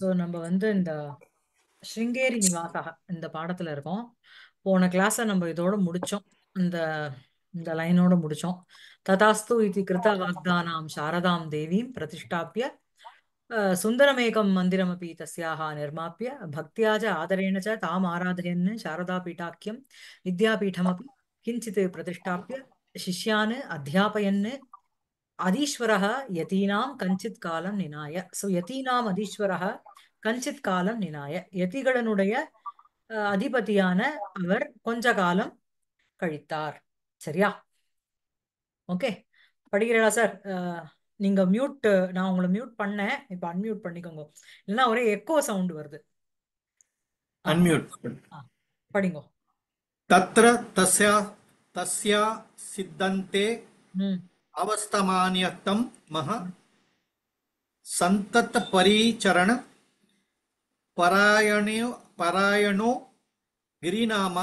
So நம்ம வந்து இந்த ஸ்ருங்கேரி நிவாசாக இந்த பாடத்துல இருக்கோம் போன கிளாஸை நம்ம இதோட முடிச்சோம் இந்த இந்த லைனோட முடிச்சோம் ததாஸ்து இது கிருத வாக்தானாம் சாரதாம் தேவியும் பிரதிஷ்டாப்பிய சுந்தரமேகம் மந்திரமபி தஸ்யாக நிர்மாப்பிய பக்தியாஜ ஆதரேண தாம் ஆராதயன் சாரதா பீட்டாக்கியம் வித்யாபீட்டமபி கிஞ்சித் பிரதிஷ்டாப்பிய சிஷ்யான் அத்தியாபயன் அதீஸ்வரக யதீனாம் கஞ்சித் காலம் நினாய ஸோ யதீனாம் அதீஸ்வரக கஞ்சித் காலம் நினாய யதிகளனுடைய அதிபதியான அவர் கொஞ்ச காலம் கழித்தார் சரியா ஓகே படிக்கிறீங்களா சார் நீங்க மியூட் நான் உங்களை மியூட் பண்ணேன் இப்ப அன்மியூட் பண்ணிக்கோங்க இல்லைன்னா ஒரே எக்கோ சவுண்ட் வருது அன்மியூட் படிங்க தத்ர தஸ்யா தஸ்யா சித்தந்தே அவஸ்தமானியத்தம் மக சந்தத்த பரிச்சரண పరాయణి పరాయణు గిరినామ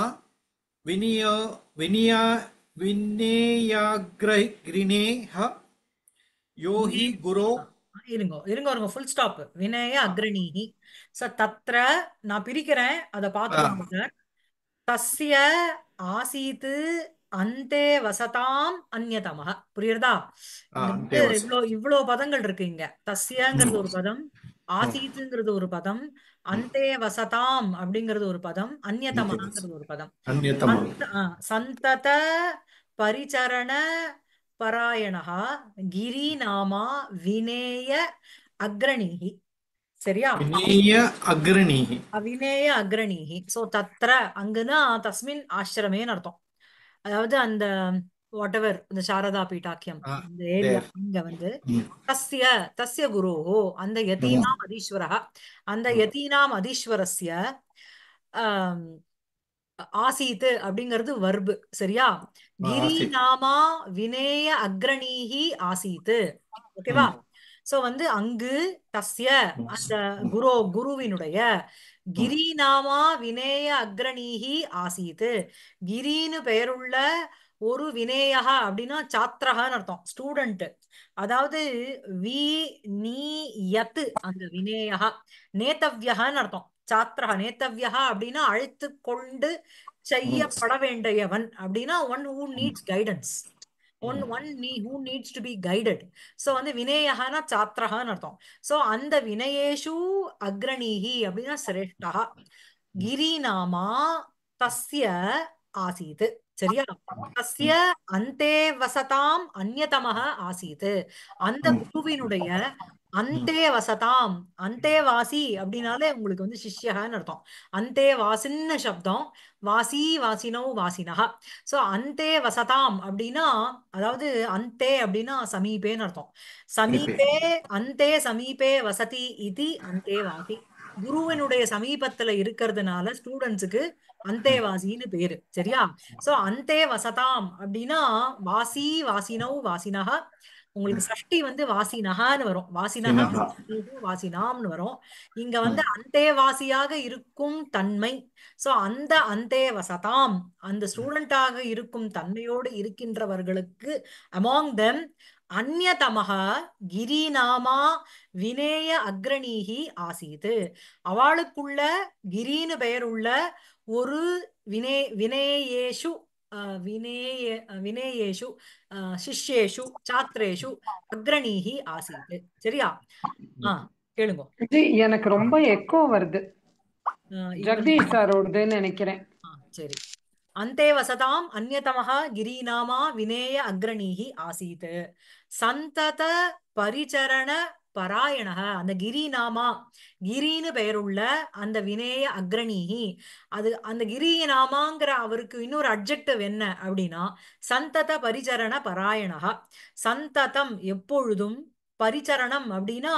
வினியா వినియా வினேயாகிரகிரினேஹ யோகி குரோ இருங்க இருங்க இருங்க ஃபுல் ஸ்டாப் வினய அக்ரணீஹி ச தத்ர நான் பிரிக்கிறேன் அதை பார்த்துக்கோங்க சார் தஸ்ய ஆசீத்து அந்தே வசதாம் அந்நதமக புரியுறதா இவ்வளோ இவ்வளோ பதங்கள் இருக்கு இங்க தஸ்யங்கிறது ஒரு பதம் ஆசீத்துங்கிறது ஒரு பதம் அந்தே வசதாம் அப்படிங்கிறது ஒரு பதம் அந்நியதமாங்கிறது ஒரு பதம் சந்தத பரிச்சரண பராயணா நாமா வினேய அக்ரணிகி சரியா வினேய அக்ரணிகி அவினேய அக்ரணிகி சோ தத்ர அங்குதான் தஸ்மின் ஆசிரமேன்னு அர்த்தம் அதாவது அந்த வாட் எவர் இந்த சாரதா பீட்டாக்கியம் இந்த ஏரியா வந்து தஸ்ய தஸ்ய குருஹோ அந்த யதீனாம் அந்த யதீனாம் அதீஸ்வரஸ்ய ஆசீத்து அப்படிங்கிறது வர்பு சரியா கிரி நாமா வினேய அக்ரணீஹி ஆசீத்து ஓகேவா சோ வந்து அங்கு தஸ்ய அந்த குரு குருவினுடைய கிரி நாமா வினேய அக்ரணீஹி ஆசீத்து கிரின்னு பெயருள்ள ஒரு வினேயா அப்படின்னா சாத்திரகான்னு அர்த்தம் ஸ்டூடெண்ட் அதாவது வி நீ யத்து அந்த வினேயா நேத்தவியகான்னு அர்த்தம் சாத்திரா நேத்தவியா அப்படின்னா அழைத்து கொண்டு செய்யப்பட வேண்டியவன் அப்படின்னா one who needs guidance one one நீ who needs to be guided so வந்து வினேயகானா சாத்திரகான்னு அர்த்தம் ஸோ அந்த வினயேஷு அக்ரணீஹி அப்படின்னா சிரேஷ்டா கிரிநாமா தஸ்ய ஆசீத் சரியா தசிய அந்தே வசதாம் அந்நதமக ஆசீத் அந்த குருவினுடைய அந்தே வசதாம் அந்தே வாசி அப்படின்னாலே உங்களுக்கு வந்து சிஷ்யகான்னு அர்த்தம் அந்தே வாசின்னு சப்தம் வாசி வாசினோ வாசினஹா சோ அந்தே வசதாம் அப்படின்னா அதாவது அந்தே அப்படின்னா சமீபேன்னு அர்த்தம் சமீபே அந்தே சமீபே வசதி இது அந்தே வாசி குருவனுடைய சமீபத்துல இருக்கிறதுனால ஸ்டூடெண்ட்ஸுக்கு அந்தேவாசின்னு பேரு சரியா சோ அந்தே வசதாம் அப்படின்னா வாசி வாசினவ் வாசினக உங்களுக்கு சஷ்டி வந்து வாசினகான்னு வரும் வாசினகா வாசினாம்னு வரும் இங்க வந்து அந்தே வாசியாக இருக்கும் தன்மை சோ அந்த அந்தே வசதாம் அந்த ஸ்டூடெண்டாக இருக்கும் தன்மையோடு இருக்கின்றவர்களுக்கு அமாங் தெம் அந்நதமக கிரிநாமா வினேய அக்ரணீகி ஆசீத் அவளுக்குள்ள கிரின்னு பெயருள்ள ஒரு வினே வினேயேஷு வினேய வினேயேஷு சிஷ்யேஷு சாத்திரேஷு அக்ரணீகி ஆசீத் சரியா ஆ கேளுங்க எனக்கு ரொம்ப எக்கோ வருது ஜெகதீஷ் சாரோடதுன்னு நினைக்கிறேன் சரி அந்தே வசதாம் அந்நதமாக கிரிநாமா வினேய அக்ரணீகி ஆசீத் சந்தத பரிச்சரண பராயணக அந்த கிரிநாமா கிரின்னு பெயருள்ள அந்த வினேய அக்ரணிஹி அது அந்த கிரிநாமாங்கிற அவருக்கு இன்னொரு அப்ஜெக்டிவ் என்ன அப்படின்னா சந்தத பரிச்சரண பராயணக சந்ததம் எப்பொழுதும் பரிச்சரணம் அப்படின்னா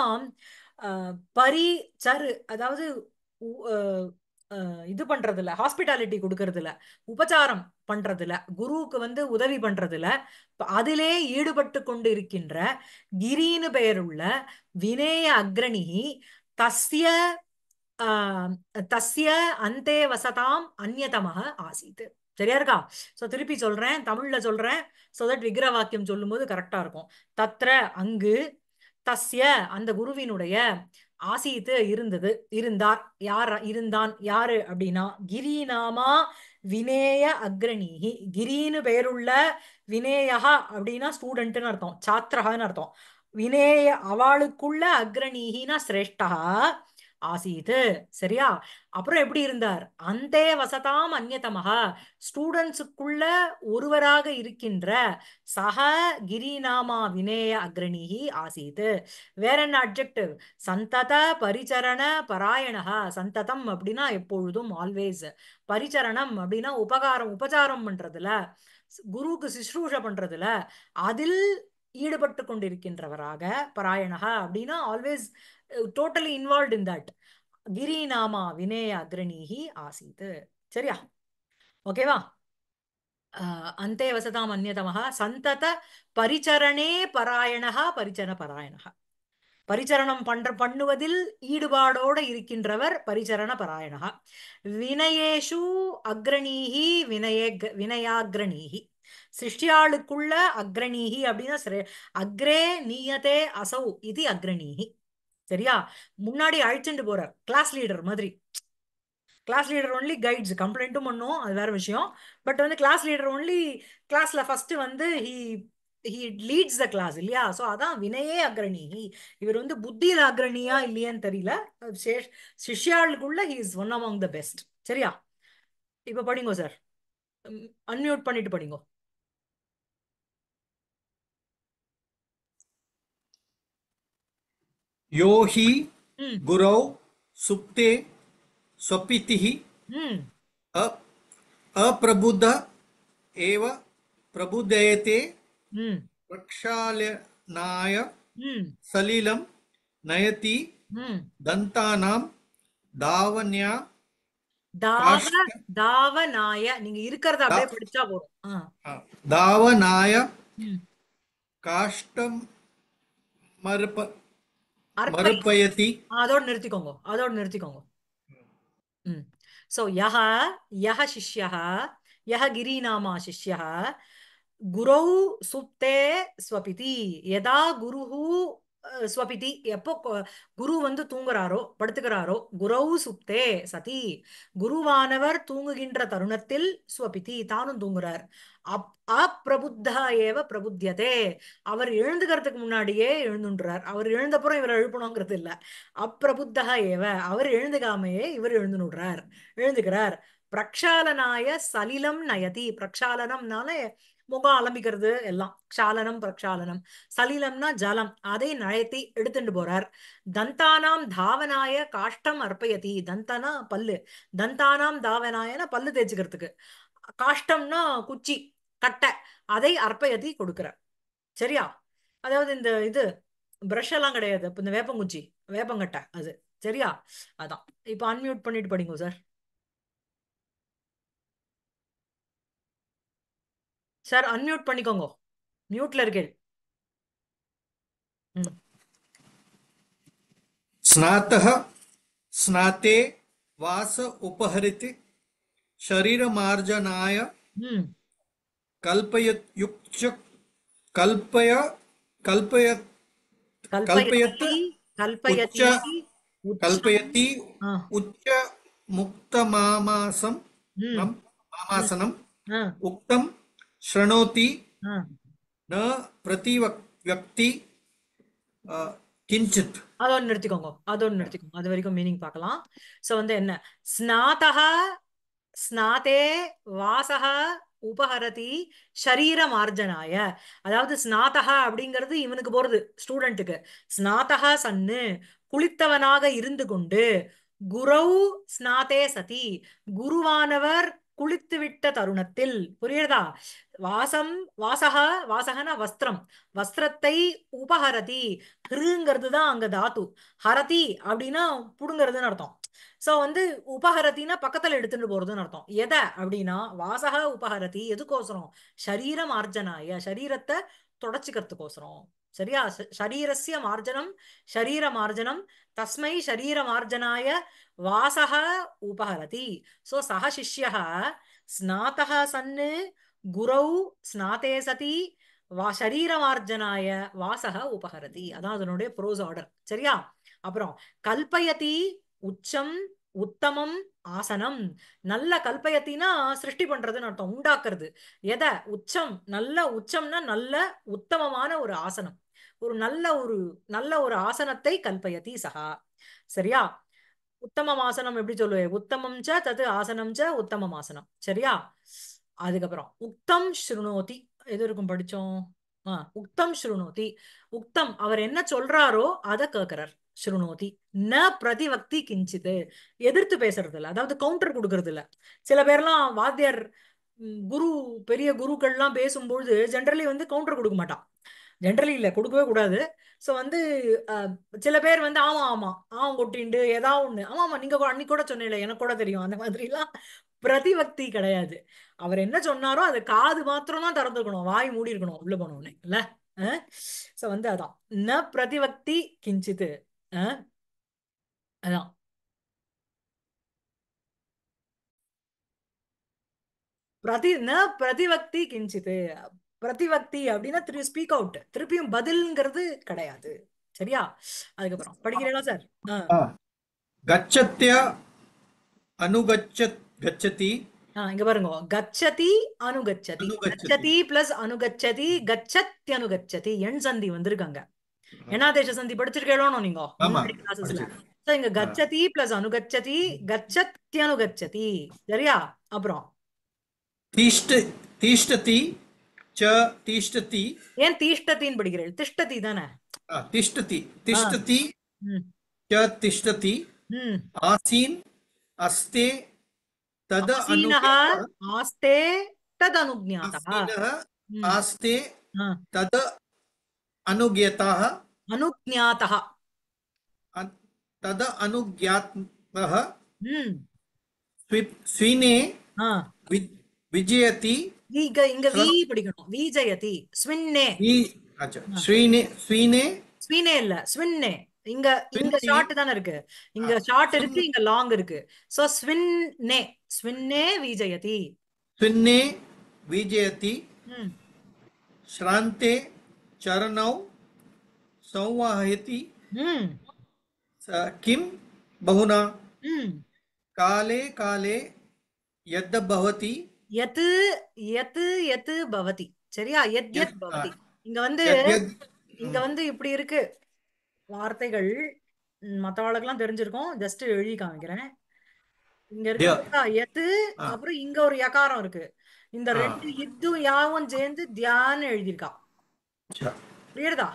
பரிச்சரு அதாவது இது பண்றதுல ஹாஸ்பிட்டாலிட்டி கொடுக்கறதுல உபச்சாரம் பண்றதுல குருவுக்கு வந்து உதவி பண்றதுல அதிலே ஈடுபட்டு கொண்டு இருக்கின்ற கிரின்னு பெயருள்ள வினேய அக்ரணி தஸ்ய தஸ்ய அந்தே வசதாம் அந்நதமாக ஆசித்து சரியா இருக்கா ஸோ திருப்பி சொல்றேன் தமிழ்ல சொல்றேன் ஸோ தட் விக்கிர வாக்கியம் சொல்லும்போது கரெக்டா இருக்கும் தத்ர அங்கு தஸ்ய அந்த குருவினுடைய ஆசீத்து இருந்தது இருந்தார் யார் இருந்தான் யாரு அப்படின்னா கிரிநாமா வினேய அக்ரணீகி கிரின்னு பெயருள்ள வினேயா அப்படின்னா ஸ்டூடெண்ட்னு அர்த்தம் சாத்திரகான்னு அர்த்தம் வினேய அவளுக்குள்ள அக்ரணீகினா சிரேஷ்டா ஆசீது சரியா அப்புறம் எப்படி இருந்தார் அந்தே வசதாம் அந்நதமகா ஸ்டூடெண்ட்ஸுக்குள்ள ஒருவராக இருக்கின்ற சக கிரிநாமா வினேய அக்ரணிஹி ஆசீத்து வேற என்ன அப்ஜெக்டிவ் சந்தத பரிச்சரண பராயணகா சந்ததம் அப்படின்னா எப்பொழுதும் ஆல்வேஸ் பரிச்சரணம் அப்படின்னா உபகாரம் உபச்சாரம் பண்றதுல குருவுக்கு சுஷ்ரூஷ பண்றதுல அதில் ஈடுபட்டு கொண்டிருக்கின்றவராக பராயணகா அப்படின்னா always totally involve in that கிரிநாமா வினய அக்ரணீஹி ஆசீத் சரியா ஓகேவா அந்தே வசதாம் அந்நதமாக சந்தத பரிச்சரணே பராயணா பரிச்சன பராயணா பரிச்சரணம் பண்ற பண்ணுவதில் ஈடுபாடோட இருக்கின்றவர் பரிச்சரண பராயணா வினயேஷு அக்ரணீஹி வினய வினயாகிரணீஹி சிருஷ்டியாளுக்குள்ள அக்ரணீஹி அப்படின்னா அக்ரே நீயதே அசௌ இது அக்ரணீஹி சரியா முன்னாடி அழைச்சிட்டு போறார் கிளாஸ் லீடர் மாதிரி கிளாஸ் லீடர் ஒன்லி கைட்ஸ் கம்ப்ளைண்ட்டும் பண்ணும் அது வேற விஷயம் பட் வந்து கிளாஸ் லீடர் ஒன்லி கிளாஸ்ல ஃபர்ஸ்ட் வந்து he he leads the class இல்லையா ஸோ அதான் வினையே அக்ரணி இவர் வந்து புத்தியில் அக்ரணியா இல்லையான்னு தெரியல சிஷியாளுக்குள்ள he is one among the best சரியா இப்போ படிங்கோ சார் அன்மியூட் பண்ணிட்டு படிங்கோ यो हि हम्म। गुरौ सुप्ते स्वपितिः हम्म। अप्रबुद्ध एव प्रबुदयते हम्म। प्रक्षालनाय सलिलं नयति दन्तानां தாவன்யா दावनाय தாவநாய நீங்க இருக்கிறத மறுபயத்தி அதோட நிறுத்திக்கோங்க அதோட நிறுத்திக்கோங்க ம் சோ யஹ யஹ சிஷ்யஹ யஹ கிரிநாமா சிஷ்யஹ குரௌ சுப்தே ஸ்வபிதி யதா குருஹு ஸ்வபிதி எப்போ குரு வந்து தூங்குறாரோ படுத்துக்கிறாரோ குரவு சுப்தே சதி குருவானவர் தூங்குகின்ற தருணத்தில் ஸ்வபிதி தானும் தூங்குறார் அப் அப்பிரபுத்தா ஏவ பிரபுத்தியதே அவர் எழுந்துக்கிறதுக்கு முன்னாடியே எழுந்துன்றார் அவர் எழுந்தப்புறம் இவர் எழுப்பணுங்கிறது இல்லை அப்பிரபுத்தா ஏவ அவர் எழுந்துக்காமையே இவர் எழுந்துனுடுறார் எழுந்துக்கிறார் பிரக்ஷாலனாய சலிலம் நயதி பிரக்ஷாலனம்னால முகம் அலம்பிக்கிறது எல்லாம் க்ஷாலனம் பிரக்ஷாலனம் சலிலம்னா ஜலம் அதை நழைத்தி எடுத்துட்டு போறார் தந்தானாம் தாவனாய காஷ்டம் அர்ப்பயதி தந்தனா பல்லு தந்தானாம் தாவனாயன பல்லு தேய்ச்சிக்கிறதுக்கு காஷ்டம்னா குச்சி கட்டை அதை அர்ப்பயதி கொடுக்குற சரியா அதாவது இந்த இது ப்ரஷ் எல்லாம் கிடையாது இந்த வேப்பங்குச்சி வேப்பங்கட்டை அது சரியா அதான் இப்போ அன்மியூட் பண்ணிட்டு படிங்க சார் சார் அன்மியூட் பண்ணிக்கோங்க மியூட்ல இருக்கேன் स्नातः स्नाते वास उपहरिति शरीर मार्जनाय कल्पयत युक्त कल्पय कल्पयत कल्पयत कल्पयति कल्पयति उच्च मुक्त मामासम मामासनम उक्तम ஸ்ரணோதி ந பிரதி வக்தி கிஞ்சித் அதோட நிறுத்திக்கோங்க அதோட நிறுத்திக்கோங்க அது வரைக்கும் மீனிங் பார்க்கலாம் ஸோ வந்து என்ன ஸ்நாதக ஸ்நாதே வாசக உபஹரதி ஷரீர மார்ஜனாய அதாவது ஸ்நாதகா அப்படிங்கிறது இவனுக்கு போறது ஸ்டூடெண்ட்டுக்கு ஸ்நாதகா சன்னு குளித்தவனாக இருந்து கொண்டு குரௌ ஸ்நாதே சதி குருவானவர் குளித்து விட்ட தருணத்தில் புரியுறதா வாசம் வாசகா வாசகனா வஸ்திரம் வஸ்திரத்தை உபஹரதி ஹிருங்கிறது தான் அங்க தாத்து ஹரதி அப்படின்னா புடுங்கிறதுன்னு அர்த்தம் சோ வந்து உபஹரத்தின்னா பக்கத்துல எடுத்துட்டு போறதுன்னு அர்த்தம் எதை அப்படின்னா வாசக உபஹரதி எதுக்கோசரம் சரீரம் ஆர்ஜனாய சரீரத்தை தொடச்சிக்கிறதுக்கோசரம் சரியா சரீரஸ்ய மார்ஜனம் சரீர மார்ஜனம் தஸ்மை சரீர மார்ஜனாய வாசக உபஹரதி சோ சக சிஷ்யா ஸ்நாதக சன்னு குரௌ ஸ்நாத்தே சதி வா சரீரவார்ஜனாய வாசக உபகரதி அதான் அதனுடைய ப்ரோஸ் ஆர்டர் சரியா அப்புறம் கல்பயதி உச்சம் உத்தமம் ஆசனம் நல்ல கல்பயத்தினா சிருஷ்டி பண்றதுன்னு அர்த்தம் உண்டாக்குறது எதை உச்சம் நல்ல உச்சம்னா நல்ல உத்தமமான ஒரு ஆசனம் ஒரு நல்ல ஒரு நல்ல ஒரு ஆசனத்தை கல்பயதி சகா சரியா உத்தமம் ஆசனம் எப்படி சொல்லுவேன் உத்தமம் ச தது ஆசனம் ச உத்தமம் ஆசனம் சரியா அதுக்கப்புறம் உக்தம் ஸ்ருணோதி எது இருக்கும் படிச்சோம் ஆ உக்தம் ஸ்ருணோதி உக்தம் அவர் என்ன சொல்றாரோ அதை கேக்குறார் ஸ்ருணோதி ந பிரதிவக்தி கிஞ்சிது எதிர்த்து பேசுறது இல்லை அதாவது கவுண்டர் கொடுக்கறது இல்லை சில பேர்லாம் வாத்தியார் குரு பெரிய குருக்கள்லாம் பேசும்பொழுது ஜென்ரலி வந்து கவுண்டர் கொடுக்க மாட்டான் ஜென்ரலி இல்லை கொடுக்கவே கூடாது ஸோ வந்து சில பேர் வந்து ஆமா ஆமா ஆ கொட்டிண்டு ஏதாவது ஒண்ணு ஆமா ஆமா நீங்க அன்னி கூட சொன்னீங்களே எனக்கு கூட தெரியும் அந்த மாதிரிலாம் பிரதிபக்தி கிடையாது அவர் என்ன சொன்னாரோ அது காது மாத்திரம் தான் திறந்துருக்கணும் வாய் மூடி இருக்கணும் உள்ள போனோடனே இல்ல ஸோ வந்து அதான் ந பிரதிபக்தி கிஞ்சித்து அதான் பிரதி ந பிரதிபக்தி கிஞ்சித்து பிரதிவக்தி அப்படின்னா திரு ஸ்பீக் அவுட் திருப்பியும் பதில்ங்கிறது கிடையாது சரியா அதுக்கப்புறம் படிக்கிறீங்களா சார் கச்சத்திய அனுகச்ச கச்சதி இங்க பாருங்க கச்சதி அனுகச்சதி கச்சதி பிளஸ் அனுகச்சதி கச்சத்தி அனுகச்சதி எண் சந்தி வந்திருக்காங்க தேச சந்தி படிச்சிருக்கேளோனோ நீங்க கிளாஸஸ்ல இங்க கச்சதி பிளஸ் அனுகச்சதி கச்சத்தி அனுகச்சதி சரியா அப்புறம் தீஷ்ட தீஷ்டதி च तिष्ठति ஏன் தீஷ்டத்தின்னு படிக்கிறேன் திஷ்டதி தானே ಆ, तिष्ठति तिष्ठति ம் च तिष्ठति ம் आसीन अस्ते तद आसीनः अनुज्ञातः आस्ते तदनुज्ञातः आसीनः ம், आस्ते ஆ, तद अनुज्ञातः இங்க இங்க வி படிக்கணும் விஜயதி ஸ்வின்னே ஸ்வீனே ஸ்வீனே ஸ்வீனே இல்ல ஸ்வின்னே இங்க இங்க ஷார்ட் தான இருக்கு இங்க ஷார்ட் இருக்கு இங்க லாங் இருக்கு சோ ஸ்வின்னே ஸ்வின்னே விஜயதி ஸ்வின்னே விஜயதி ஸ்ராந்தே சரணௌ संवाहयति किं बहुना काले काले यद्भवति எத்து எத்து எத்து பவதி சரியா எத் எத் பவதி இங்க வந்து இங்க வந்து இப்படி இருக்கு வார்த்தைகள் மத்தவாளுக்கெல்லாம் தெரிஞ்சிருக்கும் ஜஸ்ட் எழுதி காமிக்கிறேன் இங்க இருக்கு எத்து அப்புறம் இங்க ஒரு யகாரம் இருக்கு இந்த ரெண்டு இத்தும் யாவும் சேர்ந்து தியான் எழுதியிருக்கா புரியுறதா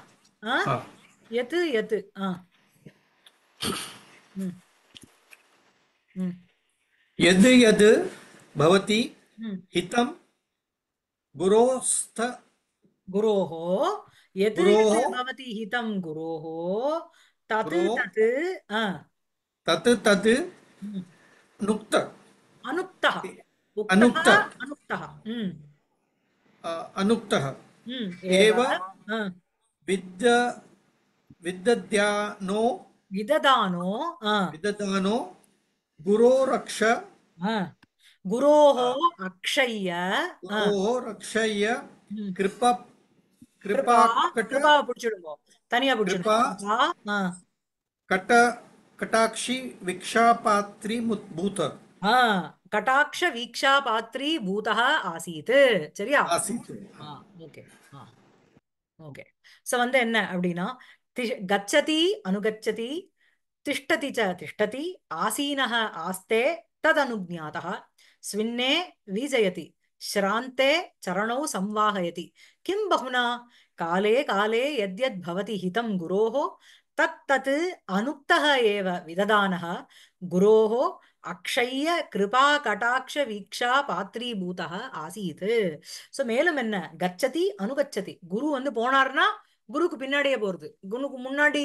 எத்து எத்து ஆ ம் எது எது பவதி हितं गुरोस्थ गुरोः यत् भवति हितं गुरोः तत् तत् तत् तत् नुक्त अनुक्तः अनुक्त अनुक्तः अनुक्तः एव विद्य विद्यानो विददानो विददानो गुरोरक्ष गुरोः अक्षय्य अक्षय्य கிருபா கிருபா கிருபா புடிச்சிடுவோம் தனியா புடிச்சிடுவோம் கட்ட கட்டாட்சி விக்ஷாபாத்ரி பூத கட்டாட்ச வீக்ஷாபாத்ரி பூதா ஆசீத் சரியா ஓகே ஓகே சோ வந்து என்ன அப்படின்னா கச்சதி அனுகச்சதி திஷ்டதி ச திஷ்டதி ஆசீனஹ ஆஸ்தே தத் அனுஜாதா ஸ்வின்னே வீஜயதி ஸ்ராந்தே சரணோ சம்வாகயதி கிம் பகுனா காலே காலே யத்யத் பவதி ஹிதம் குரோஹோ தத் தத் அனுக்தக ஏவ விததானஹ குரோஹோ அக்ஷய கிருபா கடாட்ச வீக்ஷா பாத்திரீபூதா ஆசீத் ஸோ மேலும் என்ன கச்சதி அனுகச்சதி குரு வந்து போனார்னா குருக்கு பின்னாடியே போறது குருக்கு முன்னாடி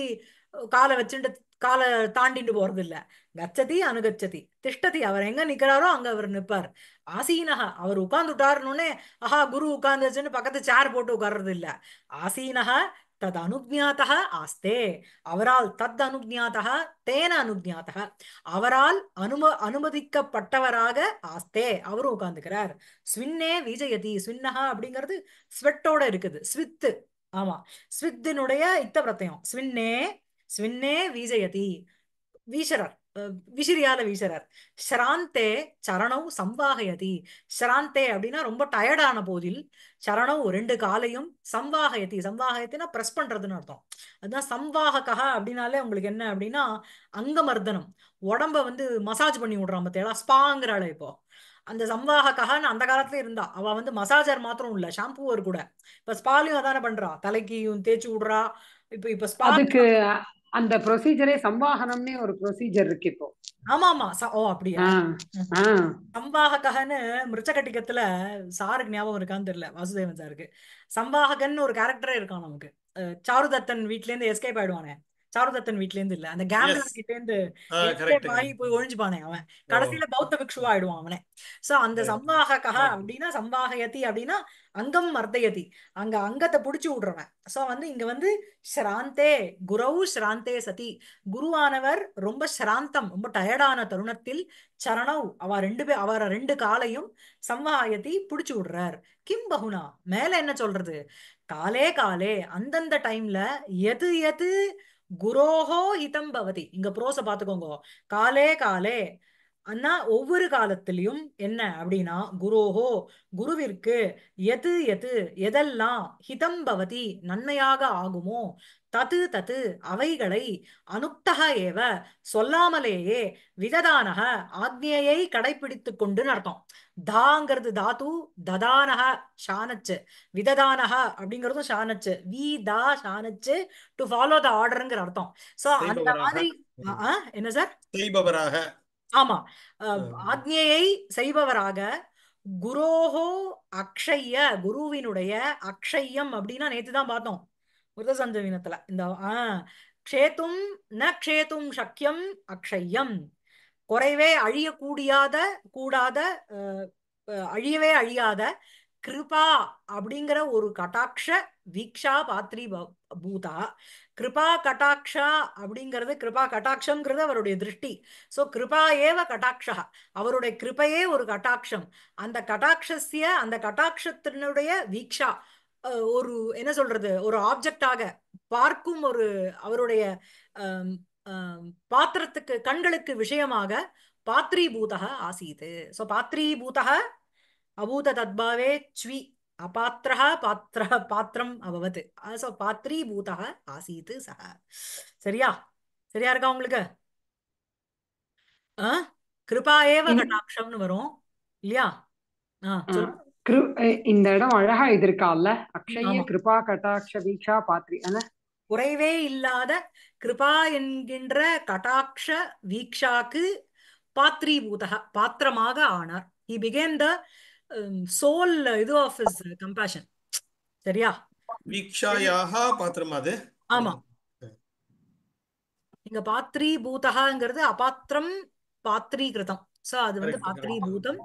காலை வச்சுட்டு காலை தாண்டிட்டு போறது இல்ல கச்சதி அனுகச்சதி திஷ்டதி அவர் எங்க நிக்கிறாரோ அங்க அவர் நிற்பார் ஆசீனகா அவர் உட்கார்ந்துட்டாருன்னு ஆஹா குரு உட்கார்ந்துச்சுன்னு பக்கத்து சேர் போட்டு உட்கார்றது இல்ல ஆசீனகா தத் அனுஜாத்தா ஆஸ்தே அவரால் தத் அனுஜாத்தா தேன அனுஜாத்தா அவரால் அனும அனுமதிக்கப்பட்டவராக ஆஸ்தே அவரும் உட்கார்ந்துக்கிறார் ஸ்வின்னே விஜயதி ஸ்வின்னஹா அப்படிங்கிறது ஸ்வெட்டோட இருக்குது ஸ்வித்து ஆமா ஸ்வித்தினுடைய இத்த பிரத்தயம் ஸ்வின்னே ஸ்வின்னே வீசயதி வீசரர் விசிறியால வீசரர் ஷராந்தே சரணம் சம்வாகயதி ஷராந்தே அப்படின்னா ரொம்ப டயர்டான போதில் சரணம் ரெண்டு காலையும் சம்வாகயதி சம்பாகயத்தினா பிரஸ் பண்றதுன்னு அர்த்தம் அதுதான் சம்வாகக்கா அப்படின்னாலே உங்களுக்கு என்ன அப்படின்னா அங்கமர்தனம் உடம்ப வந்து மசாஜ் பண்ணி விடுறோம் பார்த்தீங்களா ஸ்பாங்கிறாள் இப்போ அந்த சம்வாகக்காகன்னு அந்த காலத்துல இருந்தா அவ வந்து மசாஜர் மாத்திரம் இல்ல ஷாம்பூவர் கூட இப்ப ஸ்பாலையும் அதானே பண்றா தலைக்கு தேய்ச்சி விடுறா இப்ப இப்ப ஸ்பா அந்த ப்ரொசீஜரே சம்வாகனம்னே ஒரு ப்ரொசீஜர் இருக்கு இப்போ ஆமா ஆமா ஓ அப்படியா சம்பாகன்னு மிருச்சகட்டிகத்துல சாருக்கு ஞாபகம் இருக்கான்னு தெரியல வாசுதேவன் சாருக்கு சம்பாகன்னு ஒரு கேரக்டரே இருக்கான் நமக்கு சாருதத்தன் வீட்ல இருந்து எஸ்கேப் ஆயிடுவானே சாருதத்தன் வீட்ல இருந்து இல்ல அந்த கேம்லா இருந்து ஆகி போய் ஒழிஞ்சுப்பானே அவன் கடைசியில பௌத்த பிக்ஷுவா ஆயிடுவான் அவனே சோ அந்த சம்பாககா அப்படின்னா சம்பாகயதி அப்படின்னா அங்கம் மர்தயதி அங்க அங்கத்தை புடிச்சு விடுறவன் சோ வந்து இங்க வந்து ஸ்ராந்தே குரவு ஸ்ராந்தே சதி குருவானவர் ரொம்ப ஸ்ராந்தம் ரொம்ப டயர்டான தருணத்தில் சரணவ் அவ ரெண்டு பேர் அவர ரெண்டு காலையும் சம்வாயத்தி புடிச்சு விடுறார் கிம் பகுனா மேல என்ன சொல்றது காலே காலே அந்தந்த டைம்ல எது எது குரோஹோ ஹிதம் பவதி இங்க புரோச பாத்துக்கோங்க காலே காலே ஆனா ஒவ்வொரு காலத்திலையும் என்ன அப்படின்னா குரோஹோ குருவிற்கு எது எது எதெல்லாம் ஹிதம் பவதி நன்மையாக ஆகுமோ தது தது அவைகளை அனுக்தக ஏவ சொல்லாமலேயே விததானக ஆக்ஞேயை கடைபிடித்து கொண்டுன்னு அர்த்தம் தாங்கிறது தாத்து ததானக ஷானச்சு விததானக அப்படிங்கிறதும் ஷானச்சு வி தா ஷானச்சு டு ஃபாலோ த ஆர்டருங்கிற அர்த்தம் சோ அந்த மாதிரி என்ன சார் செய்பவராக ஆமா ஆக்ஞேயை செய்பவராக குரோஹோ அக்ஷய்ய குருவினுடைய அக்ஷயம் அப்படின்னா நேத்துதான் பார்த்தோம் மிருதசஞ்சமீனத்துல இந்த ஆஹ் க்ஷேத்தும் ந க்ஷேத்தும் சக்கியம் அக்ஷயம் குறைவே அழியக்கூடியாத கூடாத அழியவே அழியாத கிருபா அப்படிங்கிற ஒரு கட்டாட்ச வீக்ஷா பாத்ரி பூதா கிருபா கட்டாட்சா அப்படிங்கிறது கிருபா கட்டாட்சங்கிறது அவருடைய திருஷ்டி ஸோ கிருபா ஏவ கட்டாட்சா அவருடைய கிருபையே ஒரு கட்டாட்சம் அந்த கட்டாட்சசிய அந்த கட்டாட்சத்தினுடைய வீக்ஷா ஒரு என்ன சொல்றது ஒரு ஆப்ஜெக்டாக பார்க்கும் ஒரு அவருடைய பாத்திரத்துக்கு கண்களுக்கு விஷயமாக பாத்ரீபூதக ஆசீது ஸோ பாத்ரீபூதக அபூத தத்பாவே ச்வி அபாத்திரா பாத்திர பாத்திரம் அபவது ஸோ பாத்ரீபூதக ஆசீது சக சரியா சரியா இருக்கா உங்களுக்கு கிருபா ஏவ கட்டாட்சம்னு வரும் இல்லையா ஆ சொல்லுங்க இந்த இடம் அழகா எதிர்க்கால அக்ஷய கிருபா கட்டாட்ச வீக்ஷா பாத்ரி குறைவே இல்லாத கிருபா என்கின்ற கட்டாட்ச வீக்ஷாக்கு பாத்திரீபூதக பாத்திரமாக ஆனார் ஹி பிகேம் த சோல் இது ஆஃப் இஸ் கம்பேஷன் சரியா வீக்ஷாயாக பாத்திரம் அது ஆமா இங்க பாத்திரீபூதகாங்கிறது அபாத்திரம் பாத்திரீகிருதம் சோ அது வந்து பாத்திரீபூதம்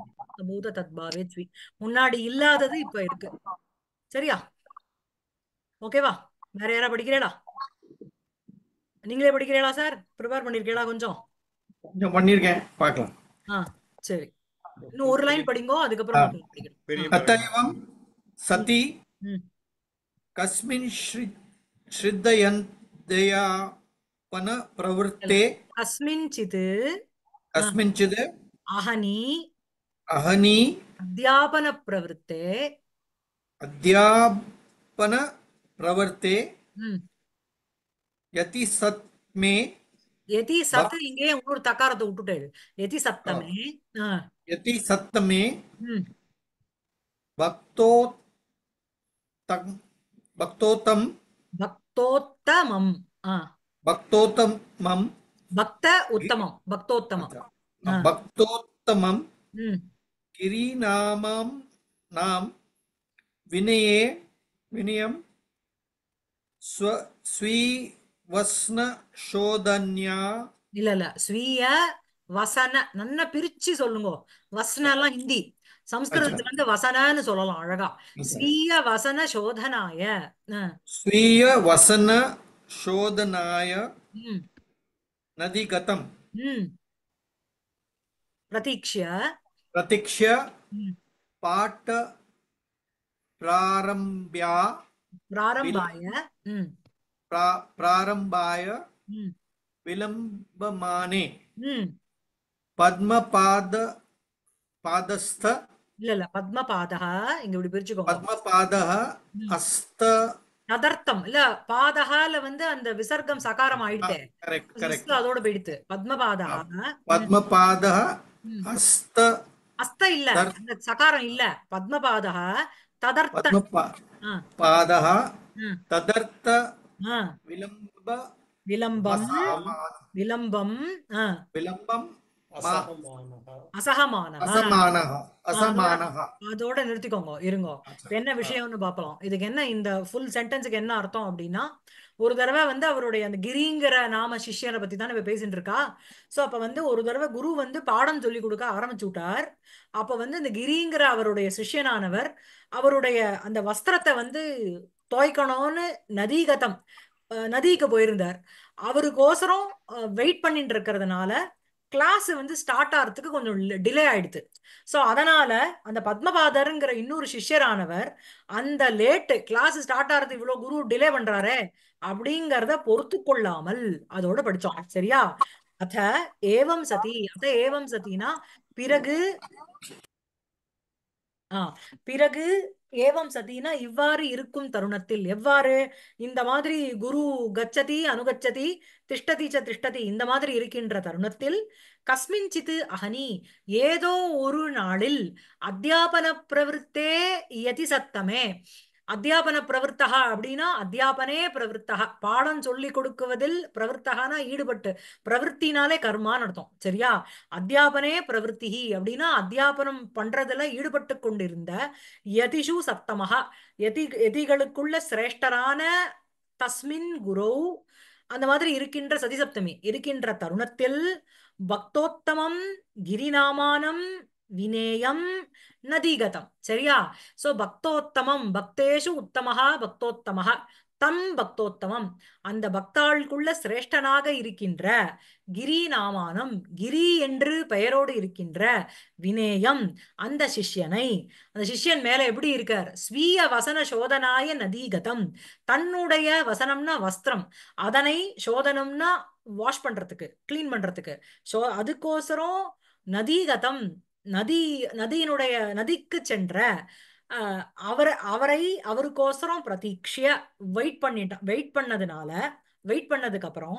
பூத தத்பாவே த்வி முன்னாடி இல்லாதது இப்ப இருக்கு சரியா ஓகேவா வேற யாரா படிக்கிறேடா நீங்களே படிக்கிறீங்களா சார் ப்ரிப்பேர் பண்ணிருக்கீங்களா கொஞ்சம் கொஞ்சம் பண்ணிருக்கேன் பார்க்கலாம் ஆ சரி இன்னும் ஒரு லைன் படிங்கோ அதுக்கு அதுக்கப்புறம் அத்தனைவம் சதி கஸ்மின் ஸ்ரீ பன பிரவர்த்தே அஸ்மின் சிது அஸ்மின் சிது அஹனி अहनि अध्यापन प्रवृत्ते अध्यापन प्रवृत्ते हम्म। यति सत में यति सत इंगे उनोर तकार तो उठते यति सत्त हाँ। में हाँ। यति सत्त में हम्म। भक्तो तक भक्तोत्तम भक्तोत्तमम हाँ। भक्तोत्तमम भक्त उत्तमम भक्तोत्तमम अच्छा। भक्तोत्तमम हम्म। கிரிநாமம் நாம் வினயே வினயம் ஸ்வ ஸ்வீ ஸ்வீவஸ்ன சோதன்யா இல்ல இல்ல ஸ்வீய வசன நல்லா பிரிச்சு சொல்லுங்க வசனெல்லாம் ஹிந்தி சமஸ்கிருதத்துல இருந்து வசனன்னு சொல்லலாம் அழகா ஸ்வீய வசன சோதனாய ஸ்வீய வசன சோதனாய நதி நதிகதம் பிரதீக்ஷ प्रतीक्ष्य பாட்டு प्रारंभ्या பிராரம்பாய प्रा, प्रारंभाय பத்மபாத பாதஸ்த இல்ல இல்ல பத்மபாதா இங்க இப்படி பிரிச்சுக்கோங்க பத்மபாதா அஸ்த ததர்த்தம் இல்ல பாதகால வந்து அந்த விசர்க்கம் சகாரம் ஆயிடுது அதோட போயிடுத்து பத்மபாதா பத்மபாதா அஸ்த அஸ்த இல்ல சகாரம் இல்ல பத்மபாதக ததர்த்த பாதக ததர்த்த விலம்ப விலம்பம் விலம்பம் விலம்பம் அதோட நிறுத்திக்கோங்க இருங்கோ என்ன விஷயம்னு பாப்பலாம் இதுக்கு என்ன இந்த ஃபுல் சென்டென்ஸுக்கு என்ன அர்த்தம் அப்படின்னா ஒரு தடவை வந்து அவருடைய அந்த கிரிங்கிற நாம சிஷ்யரை பத்தி தான் நம்ம பேசிட்டு இருக்கா சோ அப்ப வந்து ஒரு தடவை குரு வந்து பாடம் சொல்லி கொடுக்க ஆரம்பிச்சு விட்டார் அப்ப வந்து இந்த கிரிங்கிற அவருடைய சிஷ்யனானவர் அவருடைய அந்த வஸ்திரத்தை வந்து துவைக்கணும்னு நதிகதம் நதிக்கு போயிருந்தார் அவருக்கோசரம் வெயிட் பண்ணிட்டு இருக்கிறதுனால கிளாஸ் வந்து ஸ்டார்ட் ஆகிறதுக்கு கொஞ்சம் டிலே ஆயிடுது ஸோ அதனால அந்த பத்மபாதருங்கிற இன்னொரு சிஷ்யரானவர் அந்த லேட்டு கிளாஸ் ஸ்டார்ட் ஆகிறது இவ்வளோ குரு டிலே பண்றாரு அப்படிங்கறத பொறுத்து கொள்ளாமல் அதோட படிச்சோம் சரியா அத ஏவம் சதி அத ஏவம் சதினா பிறகு ஆஹ் பிறகு ஏவம் சதினா இவ்வாறு இருக்கும் தருணத்தில் எவ்வாறு இந்த மாதிரி குரு கச்சதி அனுகச்சதி திஷ்டதி ச திஷ்டதி இந்த மாதிரி இருக்கின்ற தருணத்தில் கஸ்மின் சித்து அகனி ஏதோ ஒரு நாளில் அத்தியாபன பிரவருத்தே யதி சத்தமே அத்தியாபன பிரவருத்தகா அப்படின்னா அத்தியாபனே பிரவருத்தகா பாடம் சொல்லி கொடுக்குவதில் பிரவருத்தகானா ஈடுபட்டு பிரவருத்தினாலே கர்மான்னு அர்த்தம் சரியா அத்தியாபனே பிரவருத்தி அப்படின்னா அத்தியாபனம் பண்றதுல ஈடுபட்டு கொண்டிருந்த யதிஷு சப்தமகா யதி யதிகளுக்குள்ள சிரேஷ்டரான தஸ்மின் குரு அந்த மாதிரி இருக்கின்ற சதிசப்தமி இருக்கின்ற தருணத்தில் பக்தோத்தமம் கிரிநாமானம் வினேயம் நதிகதம் சரியா சோ பக்தோத்தமம் பக்தேஷு உத்தமஹா பக்தோத்தமஹ தம் பக்தோத்தமம் அந்த பக்தாளுக்குள்ள சிரேஷ்டனாக இருக்கின்ற கிரி நாமானம் கிரி என்று பெயரோடு இருக்கின்ற வினேயம் அந்த சிஷ்யனை அந்த சிஷ்யன் மேல எப்படி இருக்கார் ஸ்வீய வசன சோதனாய நதீகதம் தன்னுடைய வசனம்னா வஸ்திரம் அதனை சோதனம்னா வாஷ் பண்றதுக்கு கிளீன் பண்றதுக்கு சோ அதுக்கோசரம் நதீகதம் நதி நதியினுடைய நதிக்கு சென்ற அவர் அவரை அவருக்கோசரம் பிரதீட்சிய வெயிட் பண்ணிட்ட வெயிட் பண்ணதுனால வெயிட் பண்ணதுக்கு அப்புறம்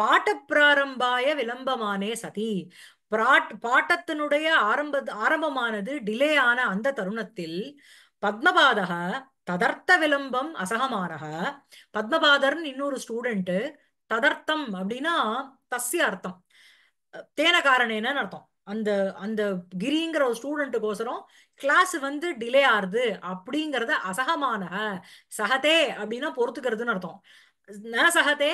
பாட்ட பிராரம்பாய விளம்பமானே சதி பிராட் பாட்டத்தினுடைய ஆரம்ப ஆரம்பமானது டிலே ஆன அந்த தருணத்தில் பத்மபாதக ததர்த்த விளம்பம் அசகமானக பத்மபாதர்ன் இன்னொரு ஸ்டூடெண்ட் ததர்த்தம் அப்படின்னா தஸ்ய அர்த்தம் தேன காரணேனன்னு அர்த்தம் அந்த அந்த கிரிங்கிற ஒரு ஸ்டூடெண்ட்டுக்கோசரம் கிளாஸ் வந்து டிலே ஆறுது அப்படிங்கிறத அசகமான சகதே அப்படின்னா பொறுத்துக்கிறதுன்னு அர்த்தம் ந சகதே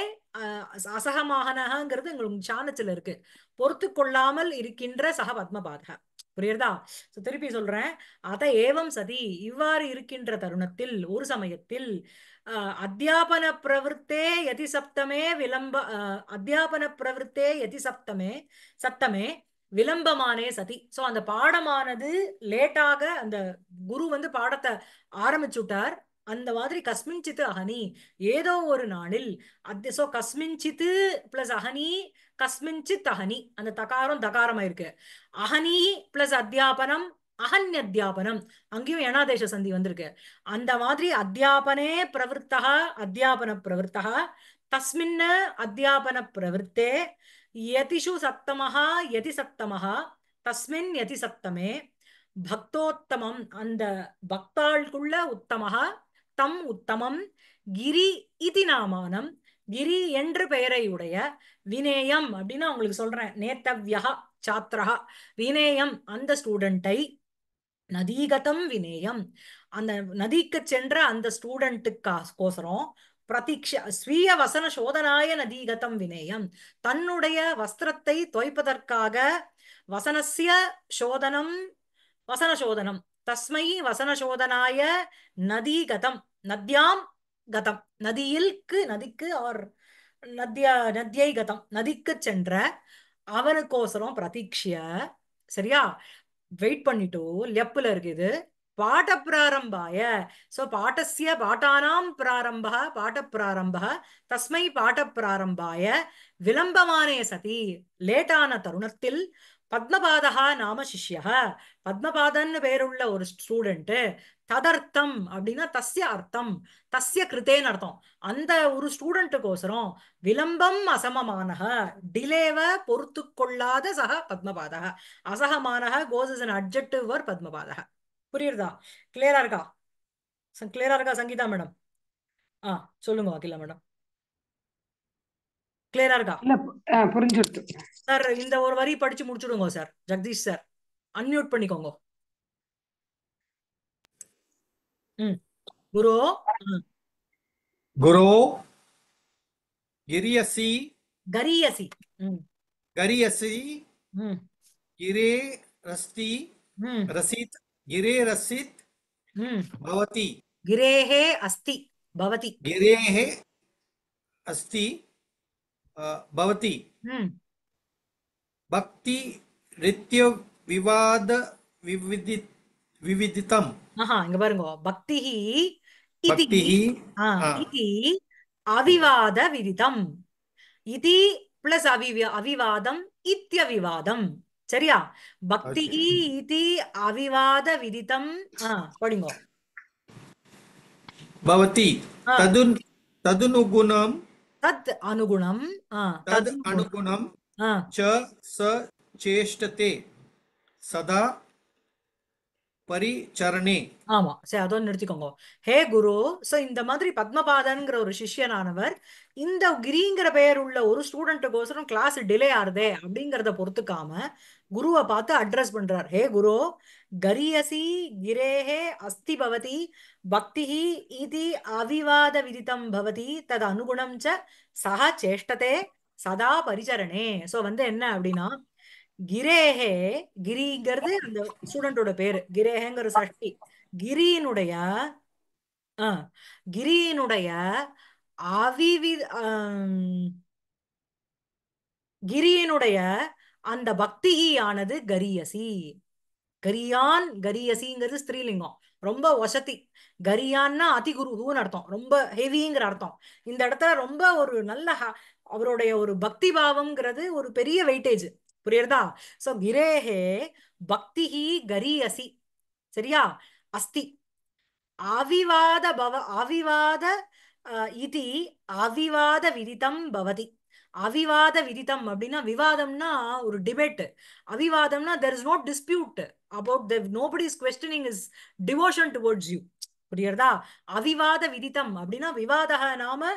அசகமாகனங்கிறது எங்களுக்கு சாணத்தில் இருக்கு பொறுத்து கொள்ளாமல் இருக்கின்ற சக பத்மபாதக புரியுறதா ஸோ திருப்பி சொல்றேன் அத ஏவம் சதி இவ்வாறு இருக்கின்ற தருணத்தில் ஒரு சமயத்தில் அத்தியாபன பிரவருத்தே எதி சப்தமே விளம்ப அத்தியாபன பிரவருத்தே எதி சப்தமே சப்தமே விளம்பமானே சதி ஸோ அந்த பாடமானது லேட்டாக அந்த குரு வந்து பாடத்தை ஆரம்பிச்சுட்டார் அந்த மாதிரி கஸ்மிஞ்சித்து அகனி ஏதோ ஒரு நாளில் அது ஸோ கஸ்மிஞ்சித்து பிளஸ் அகனி கஸ்மிஞ்சித் அகனி அந்த தகாரம் தகாரமா இருக்கு அகனி பிளஸ் அத்தியாபனம் அகன்ய அத்தியாபனம் அங்கேயும் ஏனாதேச சந்தி வந்திருக்கு அந்த மாதிரி அத்தியாபனே பிரவருத்தகா அத்தியாபன பிரவருத்தகா தஸ்மின்ன அத்தியாபன பிரவருத்தே यतिषु சப்தமஹ யதி சப்தமஹ தஸ்மின் यति சப்தமே பக்தோத்தமம் அந்த பக்தாளுக்குள்ள உத்தமக தம் உத்தமம் கிரி இது நாமானம் கிரி என்று பெயரை உடைய வினேயம் அப்படின்னு அவங்களுக்கு சொல்றேன் நேத்தவ்யா சாத்திரா வினேயம் அந்த ஸ்டூடெண்ட்டை நதீகதம் வினேயம் அந்த நதிக்கு சென்ற அந்த ஸ்டூடெண்ட்டுக்கா கோசரம் பிரதீக்ஷ ஸ்வீய வசன சோதனாய நதீகதம் வினேயம் தன்னுடைய வஸ்திரத்தை துவைப்பதற்காக வசனசிய சோதனம் வசன சோதனம் தஸ்மை வசன சோதனாய நதீகதம் நத்யாம் கதம் நதியில்க்கு நதிக்கு ஆர் நத்யா நத்யை கதம் நதிக்கு சென்ற அவனுக்கோசரம் பிரதீக்ஷிய சரியா வெயிட் பண்ணிட்டோ லெப்பில் இருக்குது पाठप्रारम्भाय सो पाठस्य पाठानां பிராரம்ப पाठप्रारम्भः तस्मै पाठप्रारम्भाय விளம்பமானே சதி லேட்டான தருணத்தில் பத்மபாதகா நாம சிஷ்யா பத்மபாதன்னு பேருள்ள ஒரு ஸ்டூடெண்ட் ததர்த்தம் அப்படின்னா தஸ்ய அர்த்தம் தஸ்ய கிருத்தேன்னு அர்த்தம் அந்த ஒரு ஸ்டூடெண்ட்டுக்கோசரம் விளம்பம் அசமமானக டிலேவ பொறுத்து கொள்ளாத சக பத்மபாதக அசகமானக கோஸ் இஸ் அன் அட்ஜெக்டிவ் வர் பத்மபாதக புரியுறதா கிளியரா இருக்கா கிளியரா இருக்கா சங்கீதா மேடம் ஆ சொல்லுங்க வாக்கிலா மேடம் கிளியரா இருக்கா புரிஞ்சிருக்கு சார் இந்த ஒரு வரி படிச்சு முடிச்சுடுங்க சார் ஜெகதீஷ் சார் அன்மியூட் பண்ணிக்கோங்க ம் குரு குரு கிரியசி கரியசி கரியசி கிரே ரஸ்தி ரசீத் गिरेरसीत् भवति गिरेः अस्ति भवति गिरेः अस्ति भवति भक्ति ரித்ய விவாத விவிதி விவிதிதம் ஆஹா இங்க பாருங்க பக்திஹி பக்திஹி இது அவிவாத விதிதம் இது பிளஸ் அவிவாதம் இத்தியவிவாதம் சரியா பக்தி இது அவிவாத விதித்தம் படிங்கோ பவதி ததுனுகுணம் தத் அனுகுணம் தத் அனுகுணம் ச ச சேஷ்டதே சதா பரிச்சரணே ஆமா சரி அதோ நிறுத்திக்கோங்க ஹே குரு சோ இந்த மாதிரி பத்மபாதன்ங்கிற ஒரு சிஷ்யனானவர் இந்த கிரிங்கிற பெயர் உள்ள ஒரு ஸ்டூடெண்ட்டுக்கோசரம் கிளாஸ் டிலே ஆறுதே அப்படிங்கறத பொறுத்துக்காம குருவை பார்த்து அட்ரஸ் பண்றார் ஹே குரு கரியசி கிரேஹே அஸ்தி பவதி பக்தி இது அவிவாத விதித்தம் பவதி தது அனுகுணம் சக சேஷ்டதே சதா பரிச்சரணே சோ வந்து என்ன அப்படின்னா கிரேஹே கிரிங்கிறது அந்த ஸ்டூடெண்டோட பேரு கிரேஹேங்கிற சஷ்டி கிரியினுடைய கிரியினுடைய அவிவி கிரியினுடைய அந்த பக்தி ஆனது கரியசி கரியான் கரியசிங்கிறது ஸ்திரீலிங்கம் ரொம்ப வசதி கரியான்னா அதி குருன்னு அர்த்தம் ரொம்ப ஹெவிங்கிற அர்த்தம் இந்த இடத்துல ரொம்ப ஒரு நல்ல அவருடைய ஒரு பக்தி பாவம்ங்கிறது ஒரு பெரிய வெயிட்டேஜ் புரியுறதா சோ கிரேஹே பக்தி கரியசி சரியா அஸ்தி அவிவாத பவ அவிவாத இதி அவிவாத விதிதம் பவதி அவிவாத விதித்தம் அப்படின்னா விவாதம்னா ஒரு டிபேட் அவிவாதம்னா there is not dispute about the nobody is questioning is devotion towards you புரியுறதா அவிவாத விதித்தம் அப்படின்னா விவாதக நாம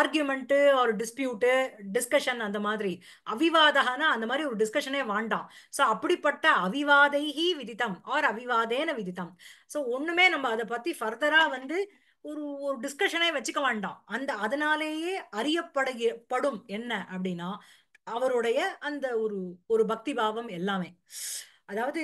ஆர்கியூமெண்ட்டு ஒரு டிஸ்பியூட்டு டிஸ்கஷன் அந்த மாதிரி அவிவாதகனா அந்த மாதிரி ஒரு டிஸ்கஷனே வேண்டாம் ஸோ அப்படிப்பட்ட அவிவாதைஹி விதித்தம் ஆர் அவிவாதேன விதித்தம் ஸோ ஒன்றுமே நம்ம அதை பற்றி ஃபர்தராக வந்து ஒரு ஒரு டிஸ்கஷனே வச்சுக்க வேண்டாம் அந்த அதனாலேயே அறியப்படுகப்படும் என்ன அப்படின்னா அவருடைய அந்த ஒரு ஒரு பக்தி பாவம் எல்லாமே அதாவது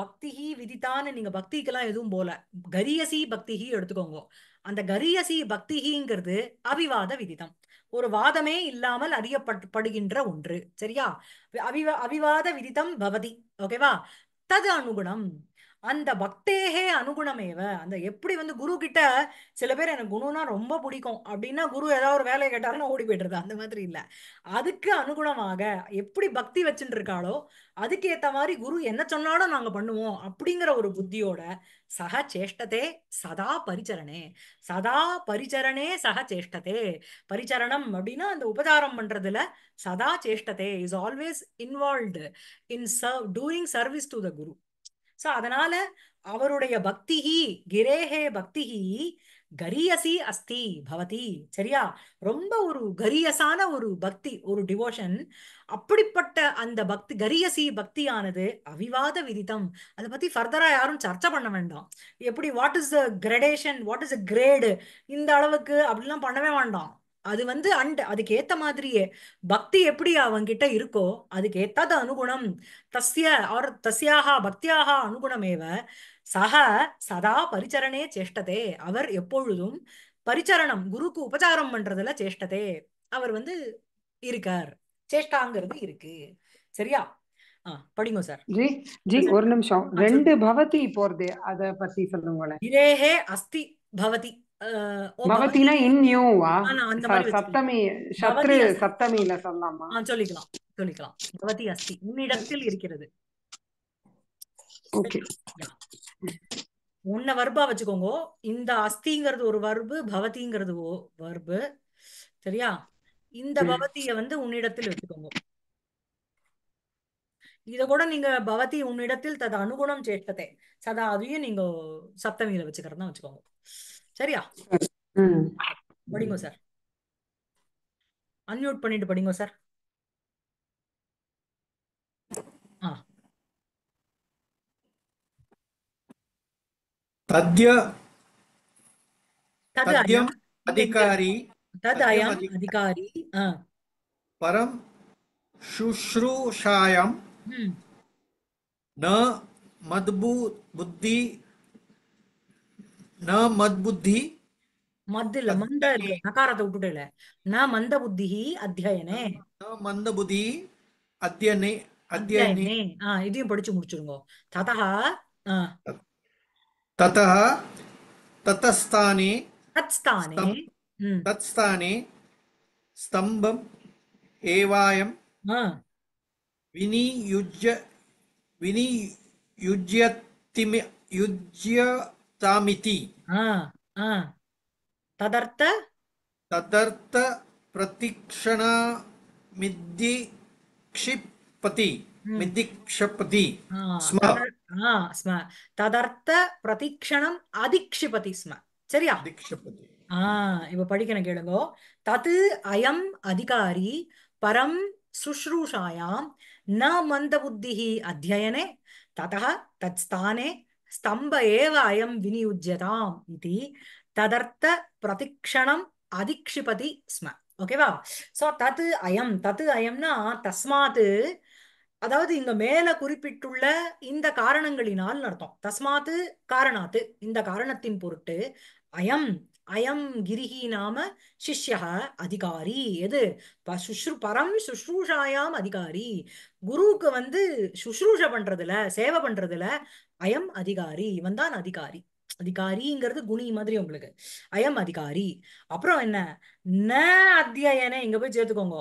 பக்திஹி விதித்தான்னு நீங்க பக்திக்கெல்லாம் எதுவும் போல கரியசி பக்திஹி எடுத்துக்கோங்க அந்த கரியசி பக்திஹிங்கிறது அபிவாத விதிதம் ஒரு வாதமே இல்லாமல் அறியப்படுகின்ற ஒன்று சரியா அபிவா அபிவாத விதிதம் பவதி ஓகேவா தது அனுகுணம் அந்த பக்தேகே அனுகுணமேவ அந்த எப்படி வந்து குரு கிட்ட சில பேர் எனக்கு குணம்னா ரொம்ப பிடிக்கும் அப்படின்னா குரு ஏதாவது ஒரு வேலையை கேட்டாருன்னா ஓடி போயிட்டு இருக்கா அந்த மாதிரி இல்லை அதுக்கு அனுகுணமாக எப்படி பக்தி வச்சுட்டு இருக்காளோ அதுக்கு ஏத்த மாதிரி குரு என்ன சொன்னாலும் நாங்க பண்ணுவோம் அப்படிங்கிற ஒரு புத்தியோட சக சேஷ்டதே சதா பரிச்சரணே சதா பரிச்சரணே சக சேஷ்டதே பரிச்சரணம் அப்படின்னா அந்த உபச்சாரம் பண்றதுல சதா சேஷ்டதே is always involved in serve during service to the guru so அதனால அவருடைய பக்தி கிரேஹே பக்தி கரியசி அஸ்தி பவதி சரியா ரொம்ப ஒரு கரியசான ஒரு பக்தி ஒரு டிவோஷன் அப்படிப்பட்ட அந்த பக்தி கரியசி பக்தியானது அவிவாத விதித்தம் அதை பத்தி ஃபர்தரா யாரும் சர்ச்சை பண்ண வேண்டாம் எப்படி what is the gradation what is the grade இந்த அளவுக்கு அப்படிலாம் பண்ணவே வேண்டாம் அது வந்து அண்ட் அதுக்கு ஏத்த மாதிரியே பக்தி எப்படி அவங்கிட்ட இருக்கோ அதுக்கு ஏத்தாத அனுகுணம் தஸ்ய ஆர் தஸ்யாக பக்தியாக அனுகுணமேவ சக சதா பரிச்சரணே சேஷ்டதே அவர் எப்பொழுதும் பரிச்சரணம் குருக்கு உபச்சாரம் பண்றதுல சேஷ்டதே அவர் வந்து இருக்கார் சேஷ்டாங்கிறது இருக்கு சரியா படிங்க சார் ஜி ஜி ஒரு நிமிஷம் ரெண்டு பவதி போறது அத பத்தி சொல்லுங்க இதேஹே அஸ்தி பவதி பவதினா இன் நியூவா சப்தமி சத்ரு சப்தமியில சொல்லலாமா சொல்லிக்கலாம் சொல்லிக்கலாம் பவதி அஸ்தி உன்னிடத்தில் இருக்கிறது ஓகே உன்னை வர்பா வச்சுக்கோங்க இந்த அஸ்திங்கிறது ஒரு வர்பு பவதிங்கிறது வர்பு சரியா இந்த பவத்திய வந்து உன்னிடத்தில் வச்சுக்கோங்க இத கூட நீங்க பவதி உன்னிடத்தில் தது அனுகுணம் சேஷ்டத்தை சதா அதையும் நீங்க சப்தமியில வச்சுக்கிறதா வச்சுக்கோங்க சரியா படிங்க சார் அன்மியூட் பண்ணிட்டு படிங்க சார் பரம் சுஷ்ரூஷாயம் ந மத்பூத் புத்தி ந மத் புத்தி மத் இல்ல மந்த இல்ல நகாரத்தை விட்டுட்டேல ந மந்த புத்தி அத்தியாயனே ந மந்த புத்தி அத்தியனே அத்தியாயனே ஆ இதையும் படிச்சு முடிச்சிருங்க ததா ததா தத்தஸ்தானே தத்ஸ்தானே தத்ஸ்தானே ஸ்தம்பம் ஏவாயம் வினியுஜ்ய வினியுஜ்யத்திமி யுஜ்ய தாமிதி ததர்த்த ததர்த்த பிரதிக்ஷணமித்தி क्षिपति मिदिक्षपति स्म स्म तदर्थ பிரதிக்ஷணம் அதிக்ஷிபதி ஸ்ம சரியா அதிக்ஷிபதி ஆ இப்ப படிக்கணும் கேளுங்க தது அயம் அதிகாரி பரம் சுஷ்ரூஷாயாம் ந மந்த புத்திஹி அத்தியயனே ததः தத்ஸ்தானே ஸ்தம்ப ஏவ அயம் விநியுஜதாம் இது ததர்த்த பிரதிக்ஷணம் அதிக்ஷிபதி ஸ்ம ஓகேவா ஸோ தத்து அயம் தத்து அயம்னா தஸ்மாத்து அதாவது இங்க மேல குறிப்பிட்டுள்ள இந்த காரணங்களினால் அர்த்தம் தஸ்மாத்து காரணாத்து இந்த காரணத்தின் பொருட்டு அயம் அயம் கிரிகி நாம சிஷ்யா அதிகாரி எது சுஷ்ரு பரம் சுஷ்ரூஷாயாம் அதிகாரி குருவுக்கு வந்து சுஷ்ரூஷ பண்றதுல சேவை பண்றதுல அயம் அதிகாரி இவன் தான் அதிகாரி அதிகாரிங்கிறது குணி மாதிரி உங்களுக்கு அயம் அதிகாரி அப்புறம் என்ன ந அத்தியாயனே இங்க போய் சேர்த்துக்கோங்க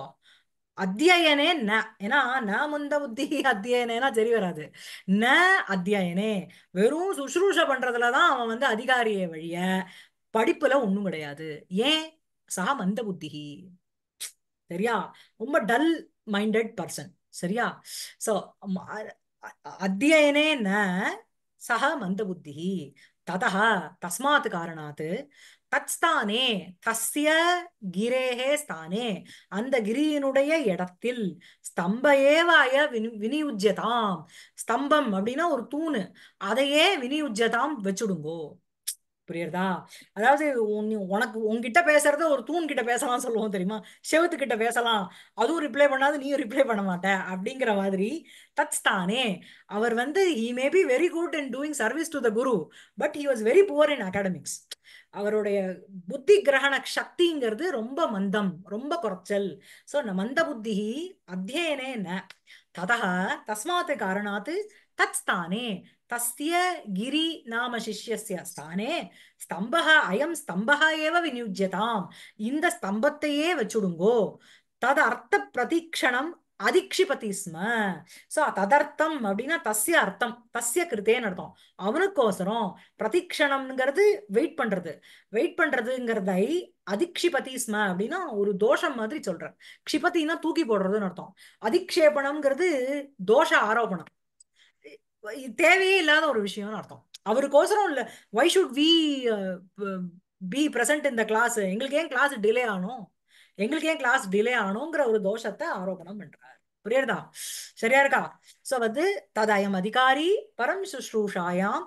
அத்தியாயனே ந ஏன்னா ந முந்த புத்தி அத்தியாயனா சரி வராது ந அத்தியாயனே வெறும் சுஷ்ரூஷ பண்றதுலதான் அவன் வந்து அதிகாரியை வழிய படிப்புல ஒண்ணும் கிடையாது ஏன் சா மந்த புத்தி சரியா ரொம்ப டல் மைண்டட் பர்சன் சரியா சோ அத்தியனே ந சக மந்தபுத்தி புத்தி ததா தஸ்மாத் காரணாத் தத்ஸ்தானே தஸ்ய கிரேஹே ஸ்தானே அந்த கிரியினுடைய இடத்தில் ஸ்தம்ப ஏவாய வினி ஸ்தம்பம் அப்படின்னா ஒரு தூணு அதையே வினியுஜ்யதாம் வச்சுடுங்கோ புரியுறதா அதாவது உனக்கு உன்கிட்ட பேசுறது ஒரு தூண் கிட்ட பேசலாம் சொல்லுவோம் தெரியுமா செவத்து கிட்ட பேசலாம் அதுவும் ரிப்ளை பண்ணாது நீயும் ரிப்ளை பண்ண மாட்ட அப்படிங்கிற மாதிரி தட்ஸ் தானே அவர் வந்து he may be very good in doing service to the guru but he was very poor in academics அவருடைய புத்தி கிரகண சக்திங்கிறது ரொம்ப மந்தம் ரொம்ப குறைச்சல் ஸோ மந்த புத்தி அத்தியனே ந ததா காரணாத்து காரணாத் தத்ஸ்தானே तस्य गिरिनाम शिष्यस्य स्थाने स्तम्भः अयं स्तम्भः एव विनियुज्यताम् இந்த ஸ்தம்பத்தையே வச்சுடுங்கோ ததர்த்த பிரதீக்ஷணம் அதிக்ஷிபதி ஸ்ம ஸோ ததர்த்தம் அப்படின்னா தஸ்ய அர்த்தம் தஸ்ய கிருத்தேன்னு அர்த்தம் அவனுக்கோசரம் பிரதீக்ஷணம்ங்கிறது வெயிட் பண்றது வெயிட் பண்றதுங்கிறதை அதிக்ஷிபதி ஸ்ம அப்படின்னா ஒரு தோஷம் மாதிரி சொல்ற க்ஷிபத்தின்னா தூக்கி போடுறதுன்னு அர்த்தம் அதிக்ஷேபணம்ங்கிறது தோஷ ஆரோபணம் தேவையே இல்லாத ஒரு விஷயம்னு அர்த்தம் அவருக்கோசரம் இல்ல why should we be present இந்த கிளாஸ் எங்களுக்கு ஏன் கிளாஸ் டிலே ஆகணும் எங்களுக்கு ஏன் கிளாஸ் டிலே ஆனோங்கிற ஒரு தோஷத்தை ஆரோபணம் பண்றாரு புரியுறதா சரியா இருக்கா சோ வந்து ததயம் அதிகாரி பரம் சுஷ்ரூஷாயாம்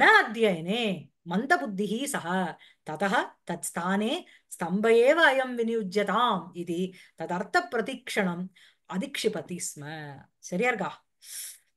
ந அத்தியனே மந்த புத்திஹி சக ததக தத் ஸ்தானே ஸ்தம்ப ஏவ அயம் விநியுஜதாம் இது ததர்த்த பிரதீக்ஷணம் அதிக்ஷிபதி ஸ்ம சரியா இருக்கா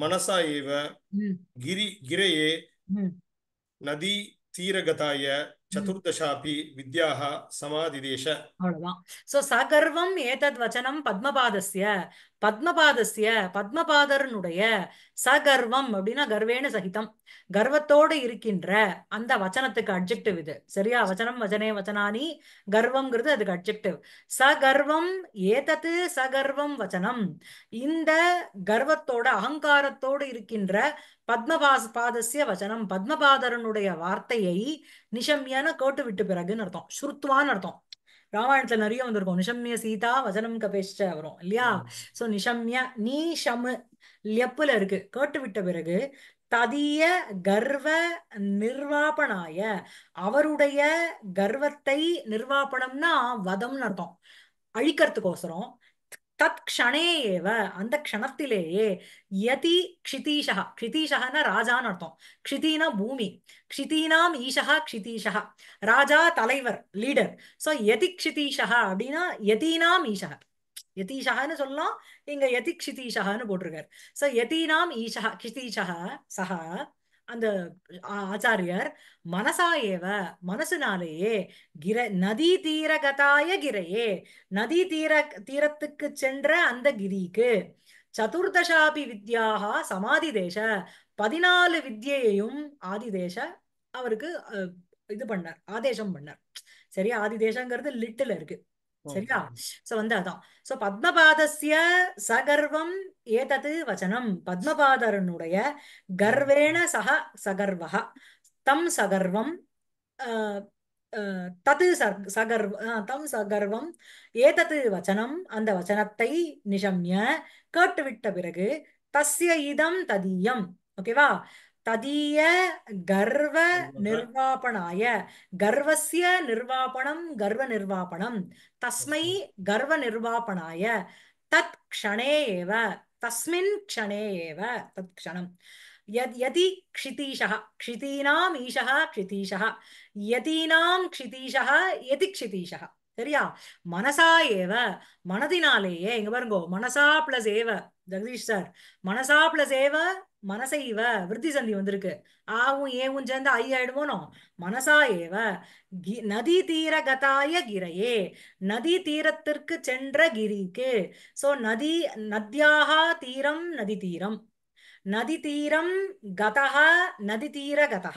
மனசா ஏவ கிரி கிரையே நதி தீரகதாய சதுர்தசாபி சமாதிதேஷ அவ்வளவுதான் சோ சகர்வம் ஏதத் வச்சனம் சகர்வம் அப்படின்னா சகிதம் கர்வத்தோடு இருக்கின்ற அந்த வச்சனத்துக்கு அப்ஜெக்டிவ் இது சரியா வச்சனம் வச்சனே வச்சனானி கர்வம்ங்கிறது அதுக்கு அப்ஜெக்டிவ் சகர்வம் ஏதத்து சகர்வம் வச்சனம் இந்த கர்வத்தோட அகங்காரத்தோடு இருக்கின்ற பத்மபாத பாதசிய வச்சனம் பத்மபாதரனுடைய வார்த்தையை நிஷம்யான கேட்டு விட்டு பிறகுன்னு அர்த்தம் ஸ்ருத்வான்னு அர்த்தம் ராமாயணத்துல நிறைய வந்திருக்கும் நிஷம்ய சீதா வசனம் கபேஷ்ட வரும் இல்லையா சோ நிஷம்ய நீ ஷமு லியப்புல இருக்கு கேட்டு விட்ட பிறகு ததிய கர்வ நிர்வாபனாய அவருடைய கர்வத்தை நிர்வாபனம்னா வதம்னு அர்த்தம் அழிக்கிறதுக்கோசரம் தத் க்ஷணே ஏவ அந்த க்ஷணத்திலேயே யதி க்ஷிதீஷா க்ஷிதீஷகன்னா ராஜான்னு அர்த்தம் க்ஷிதீனா பூமி க்ஷிதீனாம் ஈஷா க்ஷிதீஷா ராஜா தலைவர் லீடர் ஸோ யதி க்ஷிதீஷா அப்படின்னா யதீனாம் ஈஷா யதீஷகன்னு சொல்லலாம் இங்க யதி க்ஷிதீஷான்னு போட்டிருக்காரு ஸோ யதீனாம் ஈஷா க்ஷிதீஷா சஹா அந்த ஆச்சாரியர் மனசா ஏவ மனசுனாலேயே கிர நதி தீரகதாய கிரையே நதி தீர தீரத்துக்கு சென்ற அந்த கிரிக்கு சதுர்தசாபி வித்யாக சமாதி தேச பதினாலு ஆதி ஆதிதேச அவருக்கு இது பண்ணார் ஆதேசம் பண்ணார் ஆதி ஆதிதேசங்கிறது லிட்டில் இருக்கு சரியா சோ வந்து அதான் சோ பத்மபாதசிய சகர்வம் ஏதது வச்சனம் பத்மபாதரனுடைய கர்வேண சக சகர்வக தம் சகர்வம் தது சகர்வ தம் சகர்வம் ஏதது வச்சனம் அந்த வச்சனத்தை நிஷம்ய கேட்டுவிட்ட பிறகு தஸ்ய இதம் ததீயம் ஓகேவா ததீய கர்வ நிர்வாபனாய கர்வசிய நிர்வாபணம் கர்வ நிர்வாபணம் தஸ்மை கர்வ நிர்வாபனாய தத் க்ஷணே ஏவ தஸ்மின் க்ஷணே ஏவ தத் க்ஷணம் यद् यदि क्षितीशः ஈஷா ईशः क्षितीशः यतीनाम् क्षितीशः यति சரியா மனசா ஏவ மனதினாலேயே இங்க பாருங்கோ மனசா பிளஸ் ஏவ ஜெகதீஷ் சார் மனசா பிளஸ் ஏவ மனசை இவ விருத்தி சந்தி வந்திருக்கு ஆவும் ஏவும் சேர்ந்து ஐ ஆயிடுவோனோ மனசா ஏவ நதி தீர கதாய கிரையே நதி தீரத்திற்கு சென்ற கிரிக்கு சோ நதி நத்யாகா தீரம் நதி தீரம் நதி தீரம் கதா நதி தீர கதா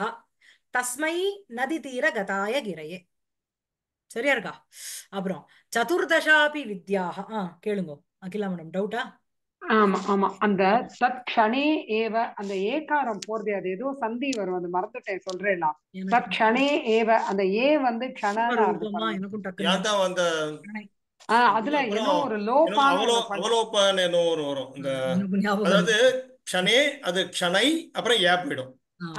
தஸ்மை நதி தீர கதாய கிரையே சரியா இருக்கா அப்புறம் சதுர்தசாபி வித்யாக ஆ கேளுங்க அகிலா மேடம் டவுட்டா ஆமா ஆமா அந்த சத் கணே ஏவ அந்த ஏகாரம் போறது அது ஏதோ சந்தி வரும் அது மறந்துட்டேன் சொல்றேன் தத் கணே ஏவ அந்த ஏ வந்து அதுல ஏதோ ஒரு லோபான வரும் அதாவது க்ஷணே அது க்ஷணை அப்புறம் ஏ போயிடும்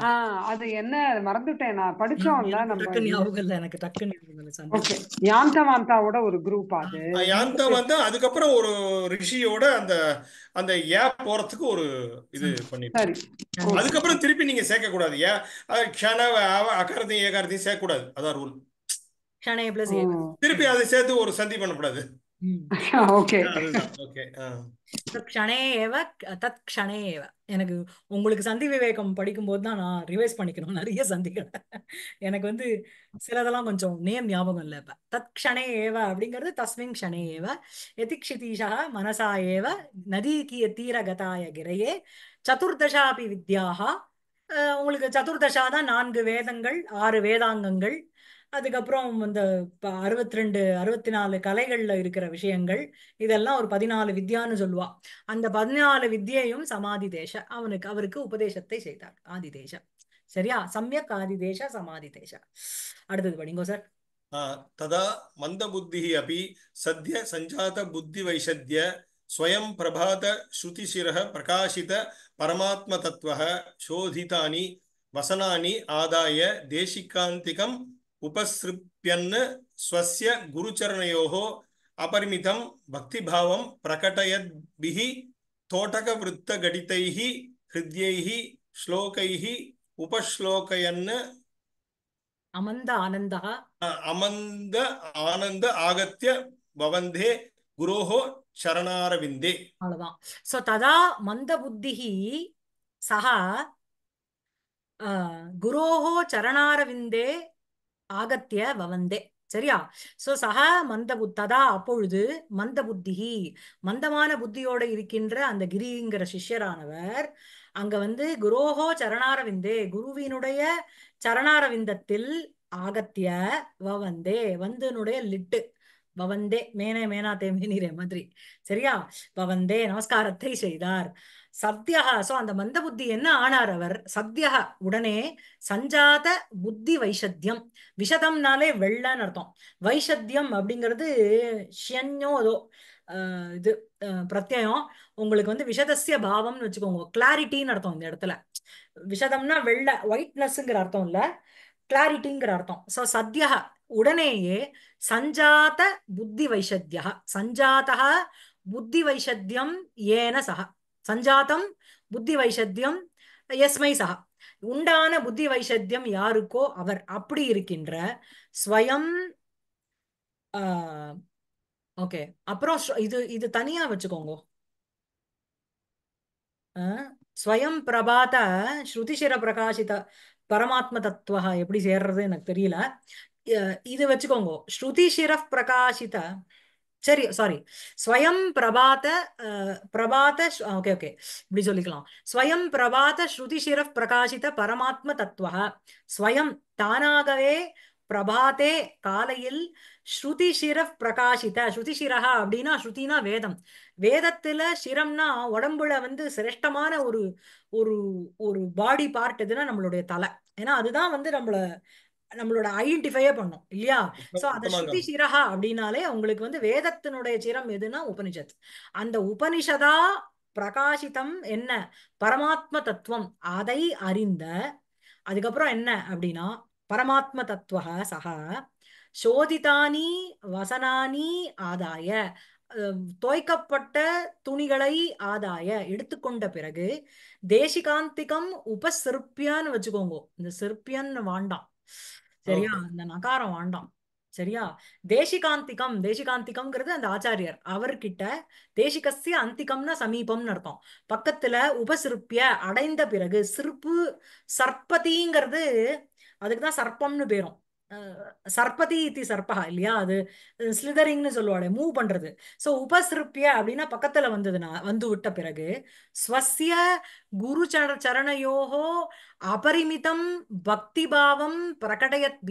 ஆஹ் அது என்ன மறந்துட்டேன் நான் படிச்சோம்ல நம்ம ஞாபகம் இல்ல எனக்கு டக்கு ஞாபகம் ஓகே யாந்தவாந்தாவோட ஒரு குரூப் அது யாந்தவாந்தா அதுக்கப்புறம் ஒரு ரிஷியோட அந்த அந்த ஏ போறதுக்கு ஒரு இது பண்ணிட்டு அதுக்கப்புறம் திருப்பி நீங்க சேர்க்க கூடாது ஏ க்ஷண அகாரத்தையும் ஏகாரத்தையும் சேர்க்க கூடாது அதான் ரூல் திருப்பி அதை சேர்த்து ஒரு சந்தி பண்ணக்கூடாது எனக்கு உங்களுக்கு சந்தி விவேகம் படிக்கும் தான் நான் ரிவைஸ் பண்ணிக்கணும் நிறைய சந்திகள் எனக்கு வந்து சிலதெல்லாம் கொஞ்சம் நேம் ஞாபகம் இல்லை இப்ப தத் ஏவ அப்படிங்கிறது தஸ்மின் க்ஷணே ஏவ எதிக்ஷிதீஷா மனசா ஏவ நதி தீரகதாய கிரையே சதுர்தசாபி வித்யாகா உங்களுக்கு சதுர்தசா தான் நான்கு வேதங்கள் ஆறு வேதாங்கங்கள் அதுக்கப்புறம் இந்த அறுபத்தி ரெண்டு அறுபத்தி நாலு கலைகள்ல இருக்கிற விஷயங்கள் இதெல்லாம் ஒரு பதினாலு வித்யான்னு சொல்லுவா அந்த பதினாலு வித்தியையும் சமாதி தேச அவனுக்கு அவருக்கு உபதேசத்தை செய்தார் ஆதி தேச சரியா சமயக் ஆதி தேச சமாதி தேச அடுத்தது படிங்கோ சார் ததா மந்த புத்தி அப்படி சத்ய சஞ்சாத புத்தி வைஷத்ய ஸ்வயம் பிரபாத ஸ்ருதிசிர பிரகாசித பரமாத்ம தத்துவ சோதிதானி வசனானி ஆதாய தேசிகாந்திகம் உபசிருப்பியன்னு ஸ்வசிய குருச்சரணையோகோ அபரிமிதம் பக்திபாவம் பிரகடயத் பிகி தோட்டக விருத்த கடிதைகி ஹிருத்யைகி ஸ்லோகைகி உபஸ்லோகயன்னு அமந்த ஆனந்தா அமந்த ஆனந்த ஆகத்திய பவந்தே குரோஹோ சரணாரவிந்தே அவ்வளவுதான் சோ ததா மந்த புத்திகி சஹா குரோஹோ சரணாரவிந்தே ஆகத்திய வவந்தே சரியா சோ சக மந்த புத்ததா அப்பொழுது மந்த புத்திகி மந்தமான புத்தியோட இருக்கின்ற அந்த கிரிங்கிற சிஷ்யரானவர் அங்க வந்து குரோஹோ சரணாரவிந்தே குருவினுடைய சரணாரவிந்தத்தில் ஆகத்திய வவந்தே வந்தனுடைய லிட்டு வவந்தே மேனே மேனா தேமே நீரே மாதிரி சரியா வவந்தே நமஸ்காரத்தை செய்தார் சத்யகா சோ அந்த மந்த புத்தி என்ன ஆனார் அவர் சத்யகா உடனே சஞ்சாத புத்தி வைஷத்தியம் விஷதம்னாலே வெள்ளன்னு அர்த்தம் வைஷத்தியம் அப்படிங்கிறது ஷியன்யோ அதோ இது பிரத்யம் உங்களுக்கு வந்து விஷதசிய பாவம்னு வச்சுக்கோங்க கிளாரிட்டின்னு அர்த்தம் இந்த இடத்துல விஷதம்னா வெள்ள ஒயிட்னஸ்ங்கிற அர்த்தம் இல்ல கிளாரிட்டிங்கிற அர்த்தம் சோ சத்யகா உடனேயே சஞ்சாத புத்தி வைஷத்தியா சஞ்சாதா புத்தி வைஷத்தியம் ஏன சகா சஞ்சாத்தம் புத்தி வைஷத்தியம் எஸ்மை சகா உண்டான புத்தி வைஷத்தியம் யாருக்கோ அவர் அப்படி இருக்கின்ற ஸ்வயம் ஓகே அப்புறம் இது இது தனியா வச்சுக்கோங்க ஸ்வயம் பிரபாத ஸ்ருதிசிர பிரகாசித பரமாத்ம தத்துவ எப்படி சேர்றது எனக்கு தெரியல இது வச்சுக்கோங்க ஸ்ருதிசிர பிரகாசித சரி சாரி ஸ்வயம் பிரபாத பிரபாத ஓகே ஓகே இப்படி சொல்லிக்கலாம் ஸ்வயம் பிரபாத ஸ்ருதி பிரகாசித பரமாத்ம தத்துவ ஸ்வயம் தானாகவே பிரபாத்தே காலையில் ஸ்ருதி பிரகாசித ஸ்ருதி சிரஹா அப்படின்னா ஸ்ருதினா வேதம் வேதத்துல சிரம்னா உடம்புல வந்து சிரேஷ்டமான ஒரு ஒரு ஒரு பாடி பார்ட் எதுனா நம்மளுடைய தலை ஏன்னா அதுதான் வந்து நம்மள நம்மளோட ஐடென்டிஃபையே பண்ணும் இல்லையா சோ அத ஸ்ருதி சிரஹா அப்படின்னாலே அவங்களுக்கு வந்து வேதத்தினுடைய சிரம் எதுனா உபனிஷத் அந்த உபனிஷதா பிரகாசிதம் என்ன பரமாத்ம தத்துவம் அதை அறிந்த அதுக்கப்புறம் என்ன அப்படின்னா பரமாத்ம தத்துவ சக சோதிதானி வசனானி ஆதாய தோய்க்கப்பட்ட துணிகளை ஆதாய எடுத்துக்கொண்ட பிறகு தேசிகாந்திகம் உபசிற்பியான்னு வச்சுக்கோங்க இந்த சிற்பியன்னு வாண்டாம் சரியா அந்த நகாரம் வேண்டாம் சரியா தேசிகாந்திகம் தேசிகாந்திகம்ங்கிறது அந்த ஆச்சாரியர் அவர்கிட்ட தேசிகசிய அந்திகம்னா சமீபம்னு அர்த்தம் பக்கத்துல உபசிருப்பிய அடைந்த பிறகு சிற்பு சர்பதிங்கிறது அதுக்குதான் சர்ப்பம்னு பேரும் சர்பதி இத்தி சர்பகா இல்லையா அது ஸ்லிதரிங்னு சொல்லுவாளே மூவ் பண்றது ஸோ உபசிருப்பிய அப்படின்னா பக்கத்துல வந்ததுன்னா வந்து விட்ட பிறகு ஸ்வசிய குரு சர சரணையோகோ அபரிமிதம் பக்தி பாவம் பிரகடயத்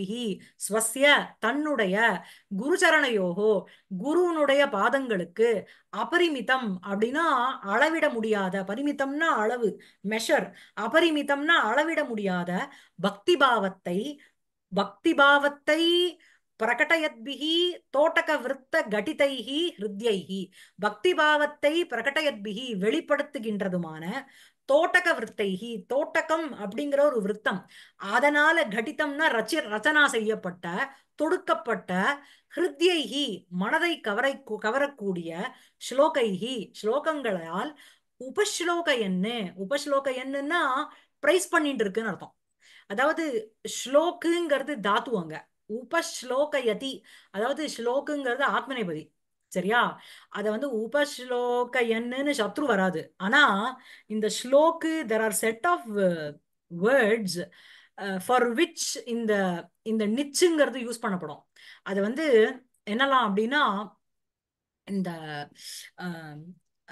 ஸ்வசிய தன்னுடைய குரு சரணையோகோ குருவனுடைய பாதங்களுக்கு அபரிமிதம் அப்படின்னா அளவிட முடியாத பரிமிதம்னா அளவு மெஷர் அபரிமிதம்னா அளவிட முடியாத பக்தி பாவத்தை பக்தி பாவத்தை பிரகடயத்பிகி தோட்டக விருத்த கடிதைகி ஹிருத்யைகி பக்தி பாவத்தை பிரகடயத்பிகி வெளிப்படுத்துகின்றதுமான தோட்டக விற்த்தைகி தோட்டகம் அப்படிங்கிற ஒரு விற்த்தம் அதனால கடிதம்னா ரச்சி ரச்சனா செய்யப்பட்ட தொடுக்கப்பட்ட ஹிருத்யைகி மனதை கவரை கவரக்கூடிய ஸ்லோகைகி ஸ்லோகங்களால் உபஸ்லோக என்ன உபஸ்லோக என்னன்னா பிரைஸ் பண்ணிட்டு இருக்குன்னு அர்த்தம் அதாவது ஸ்லோக்குங்கிறது தாத்துவங்க யதி அதாவது ஸ்லோக்குங்கிறது ஆத்மநேபதி சரியா அதை வந்து உபஸ்லோக என்னன்னு சத்ரு வராது ஆனா இந்த ஸ்லோக்கு there are set of words for which இந்த இந்த நிச்சுங்கிறது யூஸ் பண்ணப்படும் அது வந்து என்னலாம் அப்படின்னா இந்த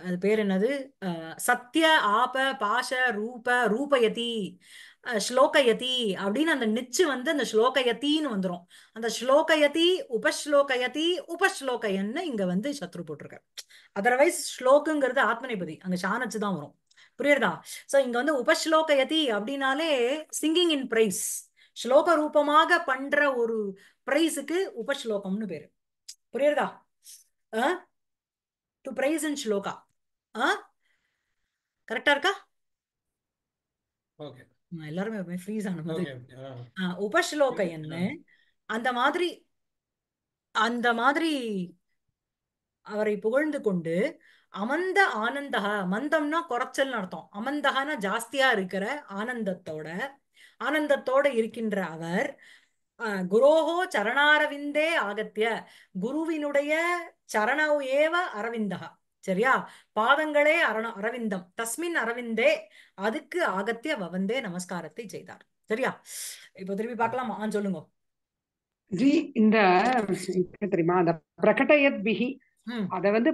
அது பேர் என்னது சத்திய ஆப பாஷ ரூப ரூபயதி ஸ்லோகயதி அப்படின்னு அந்த நிச்சு வந்து அந்த ஸ்லோகயத்தின்னு வந்துடும் அந்த ஸ்லோகயதி உபஸ்லோகயதி உபஸ்லோகயன்னு இங்க வந்து சத்ரு போட்டிருக்காரு அதர்வைஸ் ஸ்லோகங்கிறது ஆத்மனைபதி அங்க சாணச்சு தான் வரும் புரியுறதா சோ இங்க வந்து உபஸ்லோகயதி அப்படின்னாலே சிங்கிங் இன் பிரைஸ் ஸ்லோக ரூபமாக பண்ற ஒரு பிரைஸுக்கு உபஸ்லோகம்னு பேரு புரியுறதா டு பிரைஸ் இன் ஸ்லோகா கரெக்டா இருக்கா ஓகே எல்லாருமே ஃப்ரீஸ் ஆன உபஸ்லோக என்ன அந்த மாதிரி அந்த மாதிரி அவரை புகழ்ந்து கொண்டு அமந்த ஆனந்தகா மந்தம்னா குறைச்சல் அர்த்தம் அமந்தகானா ஜாஸ்தியா இருக்கிற ஆனந்தத்தோட ஆனந்தத்தோட இருக்கின்ற அவர் குரோஹோ சரணாரவிந்தே ஆகத்திய குருவினுடைய சரண ஏவ அரவிந்தகா சரியா பாதங்களே அரண அரவிந்தம் தஸ்மின் அரவிந்தே அதுக்கு ஆகத்திய வவந்தே நமஸ்காரத்தை செய்தார் சரியா இப்போ திரும்பி பார்க்கலாமா ஆ சொல்லுங்க இந்த தெரியுமா அந்த பிரகட்டயத் பிகி அத வந்து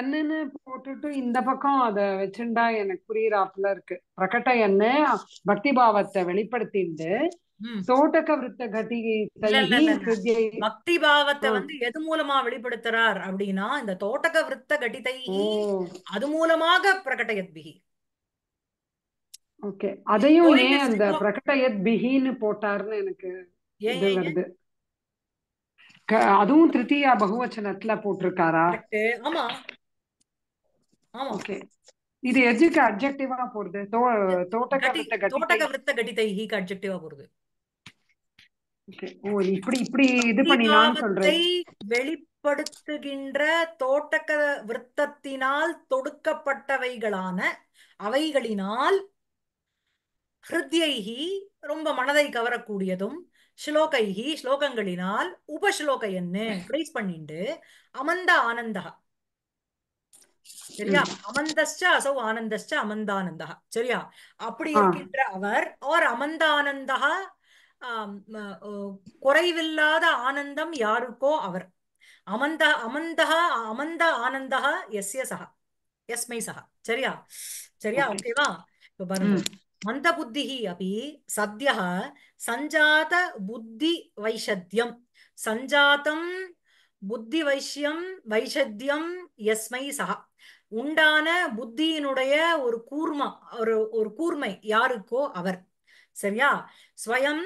எண்ணு போட்டுட்டு இந்த பக்கம் அத வச்சிருந்தா எனக்கு புரியுறாப்புல இருக்கு எண்ணு பக்தி பாவத்தை வெளிப்படுத்திட்டு விருத்த பக்தி பாவத்தை வந்து எது மூலமா வெளிப்படுத்துறார் அப்படின்னா இந்த தோட்டக விருத்த கட்டிதை அது மூலமாக பிரகட்டயத் பிகி ஓகே அதையும் ஏன் அந்த பிரகட்டயத் பிகின்னு போட்டார்னு எனக்கு வருது அதுவும் திருத்தியா பகுவச்சனத்துல போட்டிருக்காரா ஆமா ஆமா ஓகே இது எதுக்கு அட்ஜெக்டிவா போறது தோட்டக விருத்த கட்டிதை தோட்டக விருத்த கட்டிதை ஹீக்கு அட்ஜெக்டிவா போறது வெளிப்படுத்துகின்ற தோட்டக்க விருத்தத்தினால் தொடுக்கப்பட்டவைகளான அவைகளினால் ஹிருத்யைகி ரொம்ப மனதை கவரக்கூடியதும் ஸ்லோகைகி ஸ்லோகங்களினால் உபஸ்லோக என்ன பிரேஸ் பண்ணிண்டு அமந்த ஆனந்தா சரியா அமந்தஸ்ச அசௌ ஆனந்தஸ்ச அமந்தானந்தா சரியா அப்படி இருக்கின்ற அவர் ஆர் அமந்தானந்தா குறைவில்லாத ஆனந்தம் யாருக்கோ அவர் அமந்த அமந்தா அமந்த ஆனந்தகா எஸ்ய சகா எஸ்மை சகா சரியா சரியா ஓகேவா இப்ப மந்த புத்தி அப்படி சத்யா சஞ்சாத புத்தி வைஷத்தியம் சஞ்சாதம் புத்தி வைஷ்யம் வைஷத்தியம் எஸ்மை சகா உண்டான புத்தியினுடைய ஒரு கூர்மா ஒரு ஒரு கூர்மை யாருக்கோ அவர் சரியா ஸ்வயம்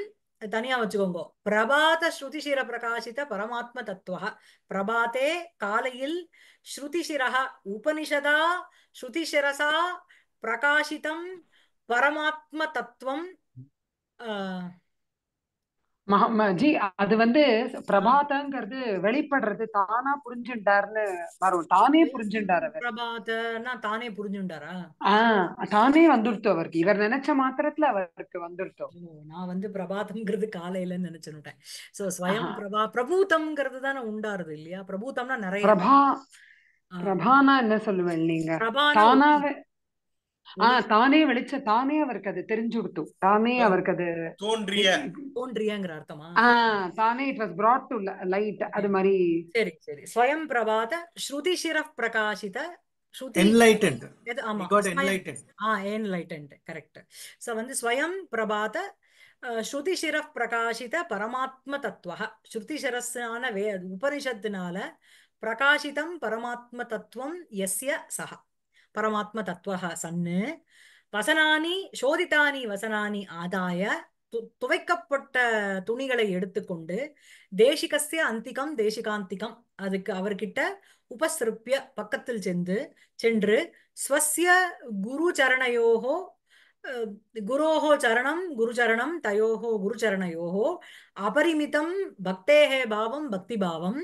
தனியா வச்சுக்கோங்க பிரபாத ஸ்ருதிசிர பிரகாசித பரமாத்ம தத்துவ பிரபாத்தே காலையில் ஸ்ருதிசிரா உபனிஷதா ஸ்ருதிசிரசா பிரகாசிதம் பரமாத்ம தத்துவம் ஆஹ் ஜி அது வந்து பிரபாதங்கிறது வெளிப்படுறது தானா புரிஞ்சுட்டாருன்னு வரும் தானே புரிஞ்சுட்டாரு பிரபாதனா தானே புரிஞ்சுட்டாரா ஆஹ் தானே வந்துருத்தோம் அவருக்கு இவர் நினைச்ச மாத்திரத்துல அவருக்கு வந்துருத்தோம் நான் வந்து பிரபாதம்ங்கிறது காலையில நினைச்சுட்டேன் சோ ஸ்வயம் பிரபா பிரபூதம்ங்கிறது தானே உண்டாருது இல்லையா பிரபூதம்னா நிறைய பிரபா பிரபானா என்ன சொல்லுவேன் நீங்க தானாவே ஆஹ் தானே வெளிச்ச தானே அவருக்கு அது தெரிஞ்சு தானே அவருக்கு அது தோன்றிய தோன்றியங்கிற அர்த்தமா ஆஹ் தானே it was brought to light அது மாதிரி சரி சரி ஸ்வயம் பிரபாத ஸ்ருதி சிரப் பிரகாசித பிரபாத ஸ்ருதிஷிர பிரகாசித பரமாத்ம தத்துவ வே உபனிஷத்தினால பிரகாசிதம் பரமாத்ம தத்துவம் எஸ்ய சஹா பரமாத்ம தத்துவ சன்னு வசனானி சோதித்தானி வசனானி ஆதாய துவைக்கப்பட்ட துணிகளை எடுத்துக்கொண்டு தேசிகசிய அந்திகம் தேசிகாந்திகம் அதுக்கு அவர்கிட்ட உபசிருப்பிய பக்கத்தில் சென்று சென்று ஸ்வசிய குரு சரணையோகோ குரோஹோ சரணம் குருச்சரணம் தயோகோ குருச்சரணையோகோ அபரிமிதம் பக்தேகே பாவம் பக்தி பாவம்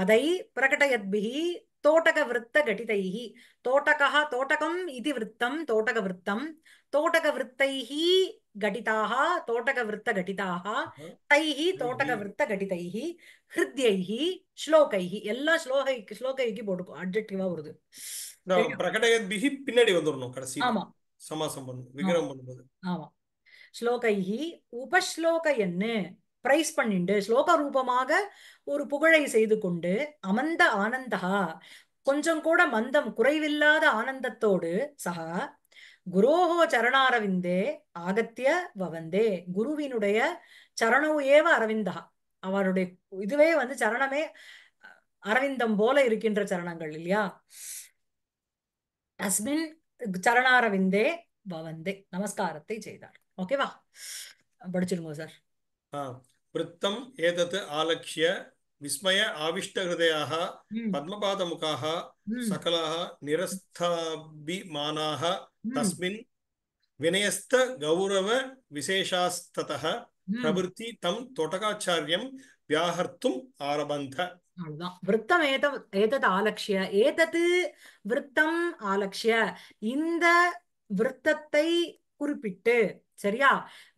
அதை பிரகடயத்பிகி तोटकवृत्तघटितैः तोटकः तोटकम् इति वृत्तं तोटकवृत्तं तोटकवृत्तैः घटिताः தோட்டக तैः तोटकवृत्तघटितैः ஹிருத்யைஹி ஸ்லோகைகி எல்லா ஸ்லோகை ஸ்லோகைக்கு போட்டுக்கும் அட்ஜெக்டிவா வருது பின்னாடி வந்துடணும் கடைசி ஆமா சமாசம் பண்ணும் விக்ரம் பண்ணும்போது ஆமா ஸ்லோகைகி உபஸ்லோக என்ன பிரைஸ் பண்ணிண்டு ஸ்லோக ரூபமாக ஒரு புகழை செய்து கொண்டு அமந்த ஆனந்தா கொஞ்சம் கூட மந்தம் குறைவில்லாத ஆனந்தத்தோடு சகா குரோஹோ சரணாரவிந்தே ஆகத்திய வவந்தே குருவினுடைய சரணவு ஏவ அரவிந்தா அவருடைய இதுவே வந்து சரணமே அரவிந்தம் போல இருக்கின்ற சரணங்கள் இல்லையா அஸ்மின் சரணாரவிந்தே பவந்தே நமஸ்காரத்தை செய்தார் ஓகேவா படிச்சிருங்க சார் वृत्तम् एतत् आलक्ष्य विस्मय आविष्टहृदयाः पद्मपादमुखाः सकलाः निरस्ताभिमानाः तस्मिन् विनयस्थगौरवविशेषास्ततः प्रवृत्ति तं तोटकाचार्यं व्याहर्तुम् आरभन्त அதுதான் விரத்தம் ஏத ஏதத் ஆலட்சிய ஏதத்து விரத்தம் ஆலட்சிய இந்த விரத்தத்தை குறிப்பிட்டு சரியா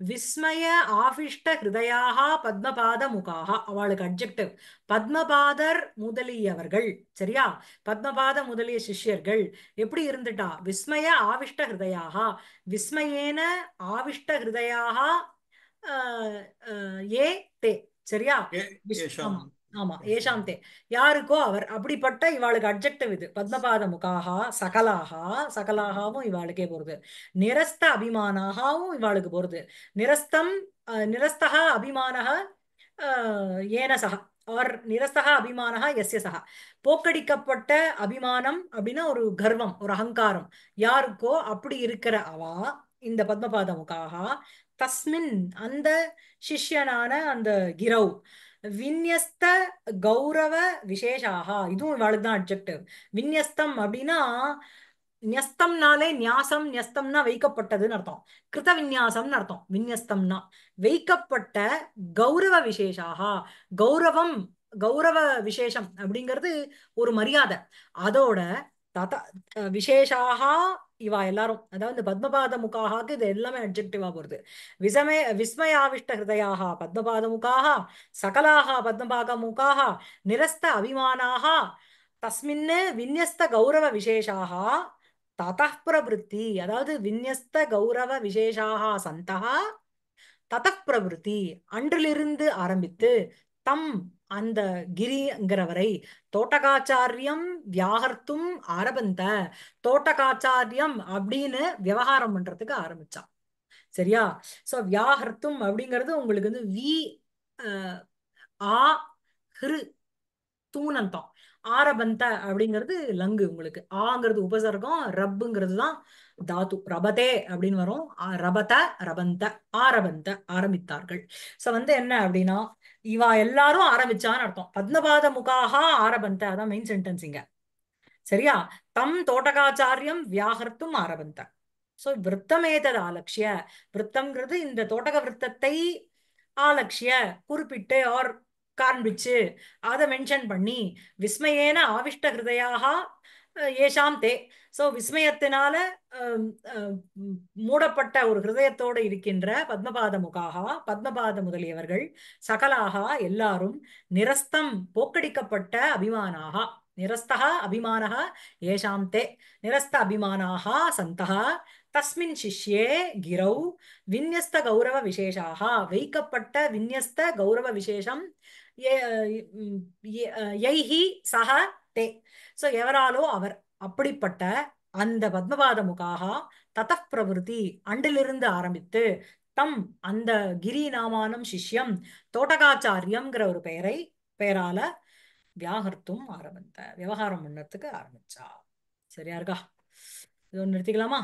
விஸ்மய ஆபிஷ்ட ஹிருதயாக பத்மபாத முகாக அவளுக்கு அப்ஜெக்டிவ் பத்மபாதர் முதலியவர்கள் சரியா பத்மபாத முதலிய சிஷ்யர்கள் எப்படி இருந்துட்டா விஸ்மய ஆவிஷ்ட ஹிருதயாக விஸ்மயேன ஆவிஷ்ட ஹிருதயாக ஏ தே சரியா ஆமா ஏஷாம் தே யாருக்கோ அவர் அப்படிப்பட்ட இவாளுக்கு அப்ஜெக்டிவ் இது பத்மபாத முகாகா சகலாகா சகலாகவும் இவாளுக்கே போறது நிரஸ்த அபிமானாகவும் இவாளுக்கு போறது நிரஸ்தம் நிரஸ்தா அபிமான ஏன சக ஆர் நிரஸ்தா அபிமான எஸ்ய சக போக்கடிக்கப்பட்ட அபிமானம் அப்படின்னா ஒரு கர்வம் ஒரு அகங்காரம் யாருக்கோ அப்படி இருக்கிற அவா இந்த பத்மபாத முகாகா தஸ்மின் அந்த சிஷ்யனான அந்த கிரவ் வின்யஸ்த கௌரவ விசேஷாக இதுவும் இவாளுக்கு தான் அப்ஜெக்டிவ் விநியஸ்தம் அப்படின்னா நியஸ்தம்னாலே நியாசம் நியஸ்தம்னா வைக்கப்பட்டதுன்னு அர்த்தம் கிருத விநியாசம்னு அர்த்தம் விநியஸ்தம்னா வைக்கப்பட்ட கௌரவ விசேஷாக கௌரவம் கௌரவ விசேஷம் அப்படிங்கிறது ஒரு மரியாதை அதோட தத விசேஷாக இவா எல்லாரும் அதாவது பத்மபாத முகாக இது எல்லாமே அப்ஜெக்டிவா போறது விசமே விஸ்மயாவிஷ்ட ஹிருதயாக பத்மபாத முகாக சகலாக பத்மபாக முகாக நிரஸ்த அபிமானாக தஸ்மின்னு விநியஸ்த கௌரவ விசேஷாக ததப்பிரபுத்தி அதாவது விநியஸ்த கௌரவ விசேஷாக சந்தா ததப்பிரபுத்தி அன்றிலிருந்து ஆரம்பித்து தம் அந்த கிரிங்கிறவரை தோட்டகாச்சாரியம் வியாகர்த்தும் ஆரம்பந்த தோட்டகாச்சாரியம் அப்படின்னு விவகாரம் பண்றதுக்கு ஆரம்பிச்சான் சரியா சோ வியாகர்த்தும் அப்படிங்கிறது உங்களுக்கு வந்து வி ஆ ஹிரு தூணந்தம் ஆரபந்த அப்படிங்கிறது லங்கு உங்களுக்கு ஆங்கிறது உபசர்க்கம் ரப்புங்கிறது தான் தாத்து ரபதே அப்படின்னு வரும் ரபத ரபந்த ஆரபந்த ஆரம்பித்தார்கள் சோ வந்து என்ன அப்படின்னா இவா எல்லாரும் ஆரம்பிச்சான்னு அர்த்தம் பத்மபாத முகாகா ஆரபந்த அதான் மெயின் சென்டென்ஸ் இங்க சரியா தம் தோட்டகாச்சாரியம் வியாகர்த்தும் ஆரபந்த சோ விரத்தமேதது ஆலட்சிய விரத்தம்ங்கிறது இந்த தோட்டக விரத்தத்தை ஆலட்சிய குறிப்பிட்டு ஆர் காண்பிச்சு அதை மென்ஷன் பண்ணி விஸ்மயேன ஆவிஷ்ட ஹிருதயாக ஏஷாம் தே ஸோ விஸ்மயத்தினால மூடப்பட்ட ஒரு ஹிருதயத்தோடு இருக்கின்ற பத்மபாத முகாகா பத்மபாத முதலியவர்கள் சகலாகா எல்லாரும் நிரஸ்தம் போக்கடிக்கப்பட்ட அபிமானாகா நிரஸ்தா அபிமானகா ஏஷாம் தே நிரஸ்த அபிமானாகா சந்தகா தஸ்மின் சிஷ்யே கிரௌ விநியஸ்த கௌரவ விசேஷாக வைக்கப்பட்ட விநியஸ்த கௌரவ விசேஷம் எய்ஹி சஹ தே சோ எவராலோ அவர் அப்படிப்பட்ட அந்த பத்மபாத முகாகா தத பிரவருத்தி அண்டிலிருந்து ஆரம்பித்து தம் அந்த கிரி நாமானம் சிஷ்யம் தோட்டகாச்சாரியம்ங்கிற ஒரு பெயரை பெயரால வியாகர்த்தும் ஆரம்பித்த விவகாரம் பண்ணத்துக்கு ஆரம்பிச்சா சரியா இருக்கா இது ஒன்று நிறுத்திக்கலாமா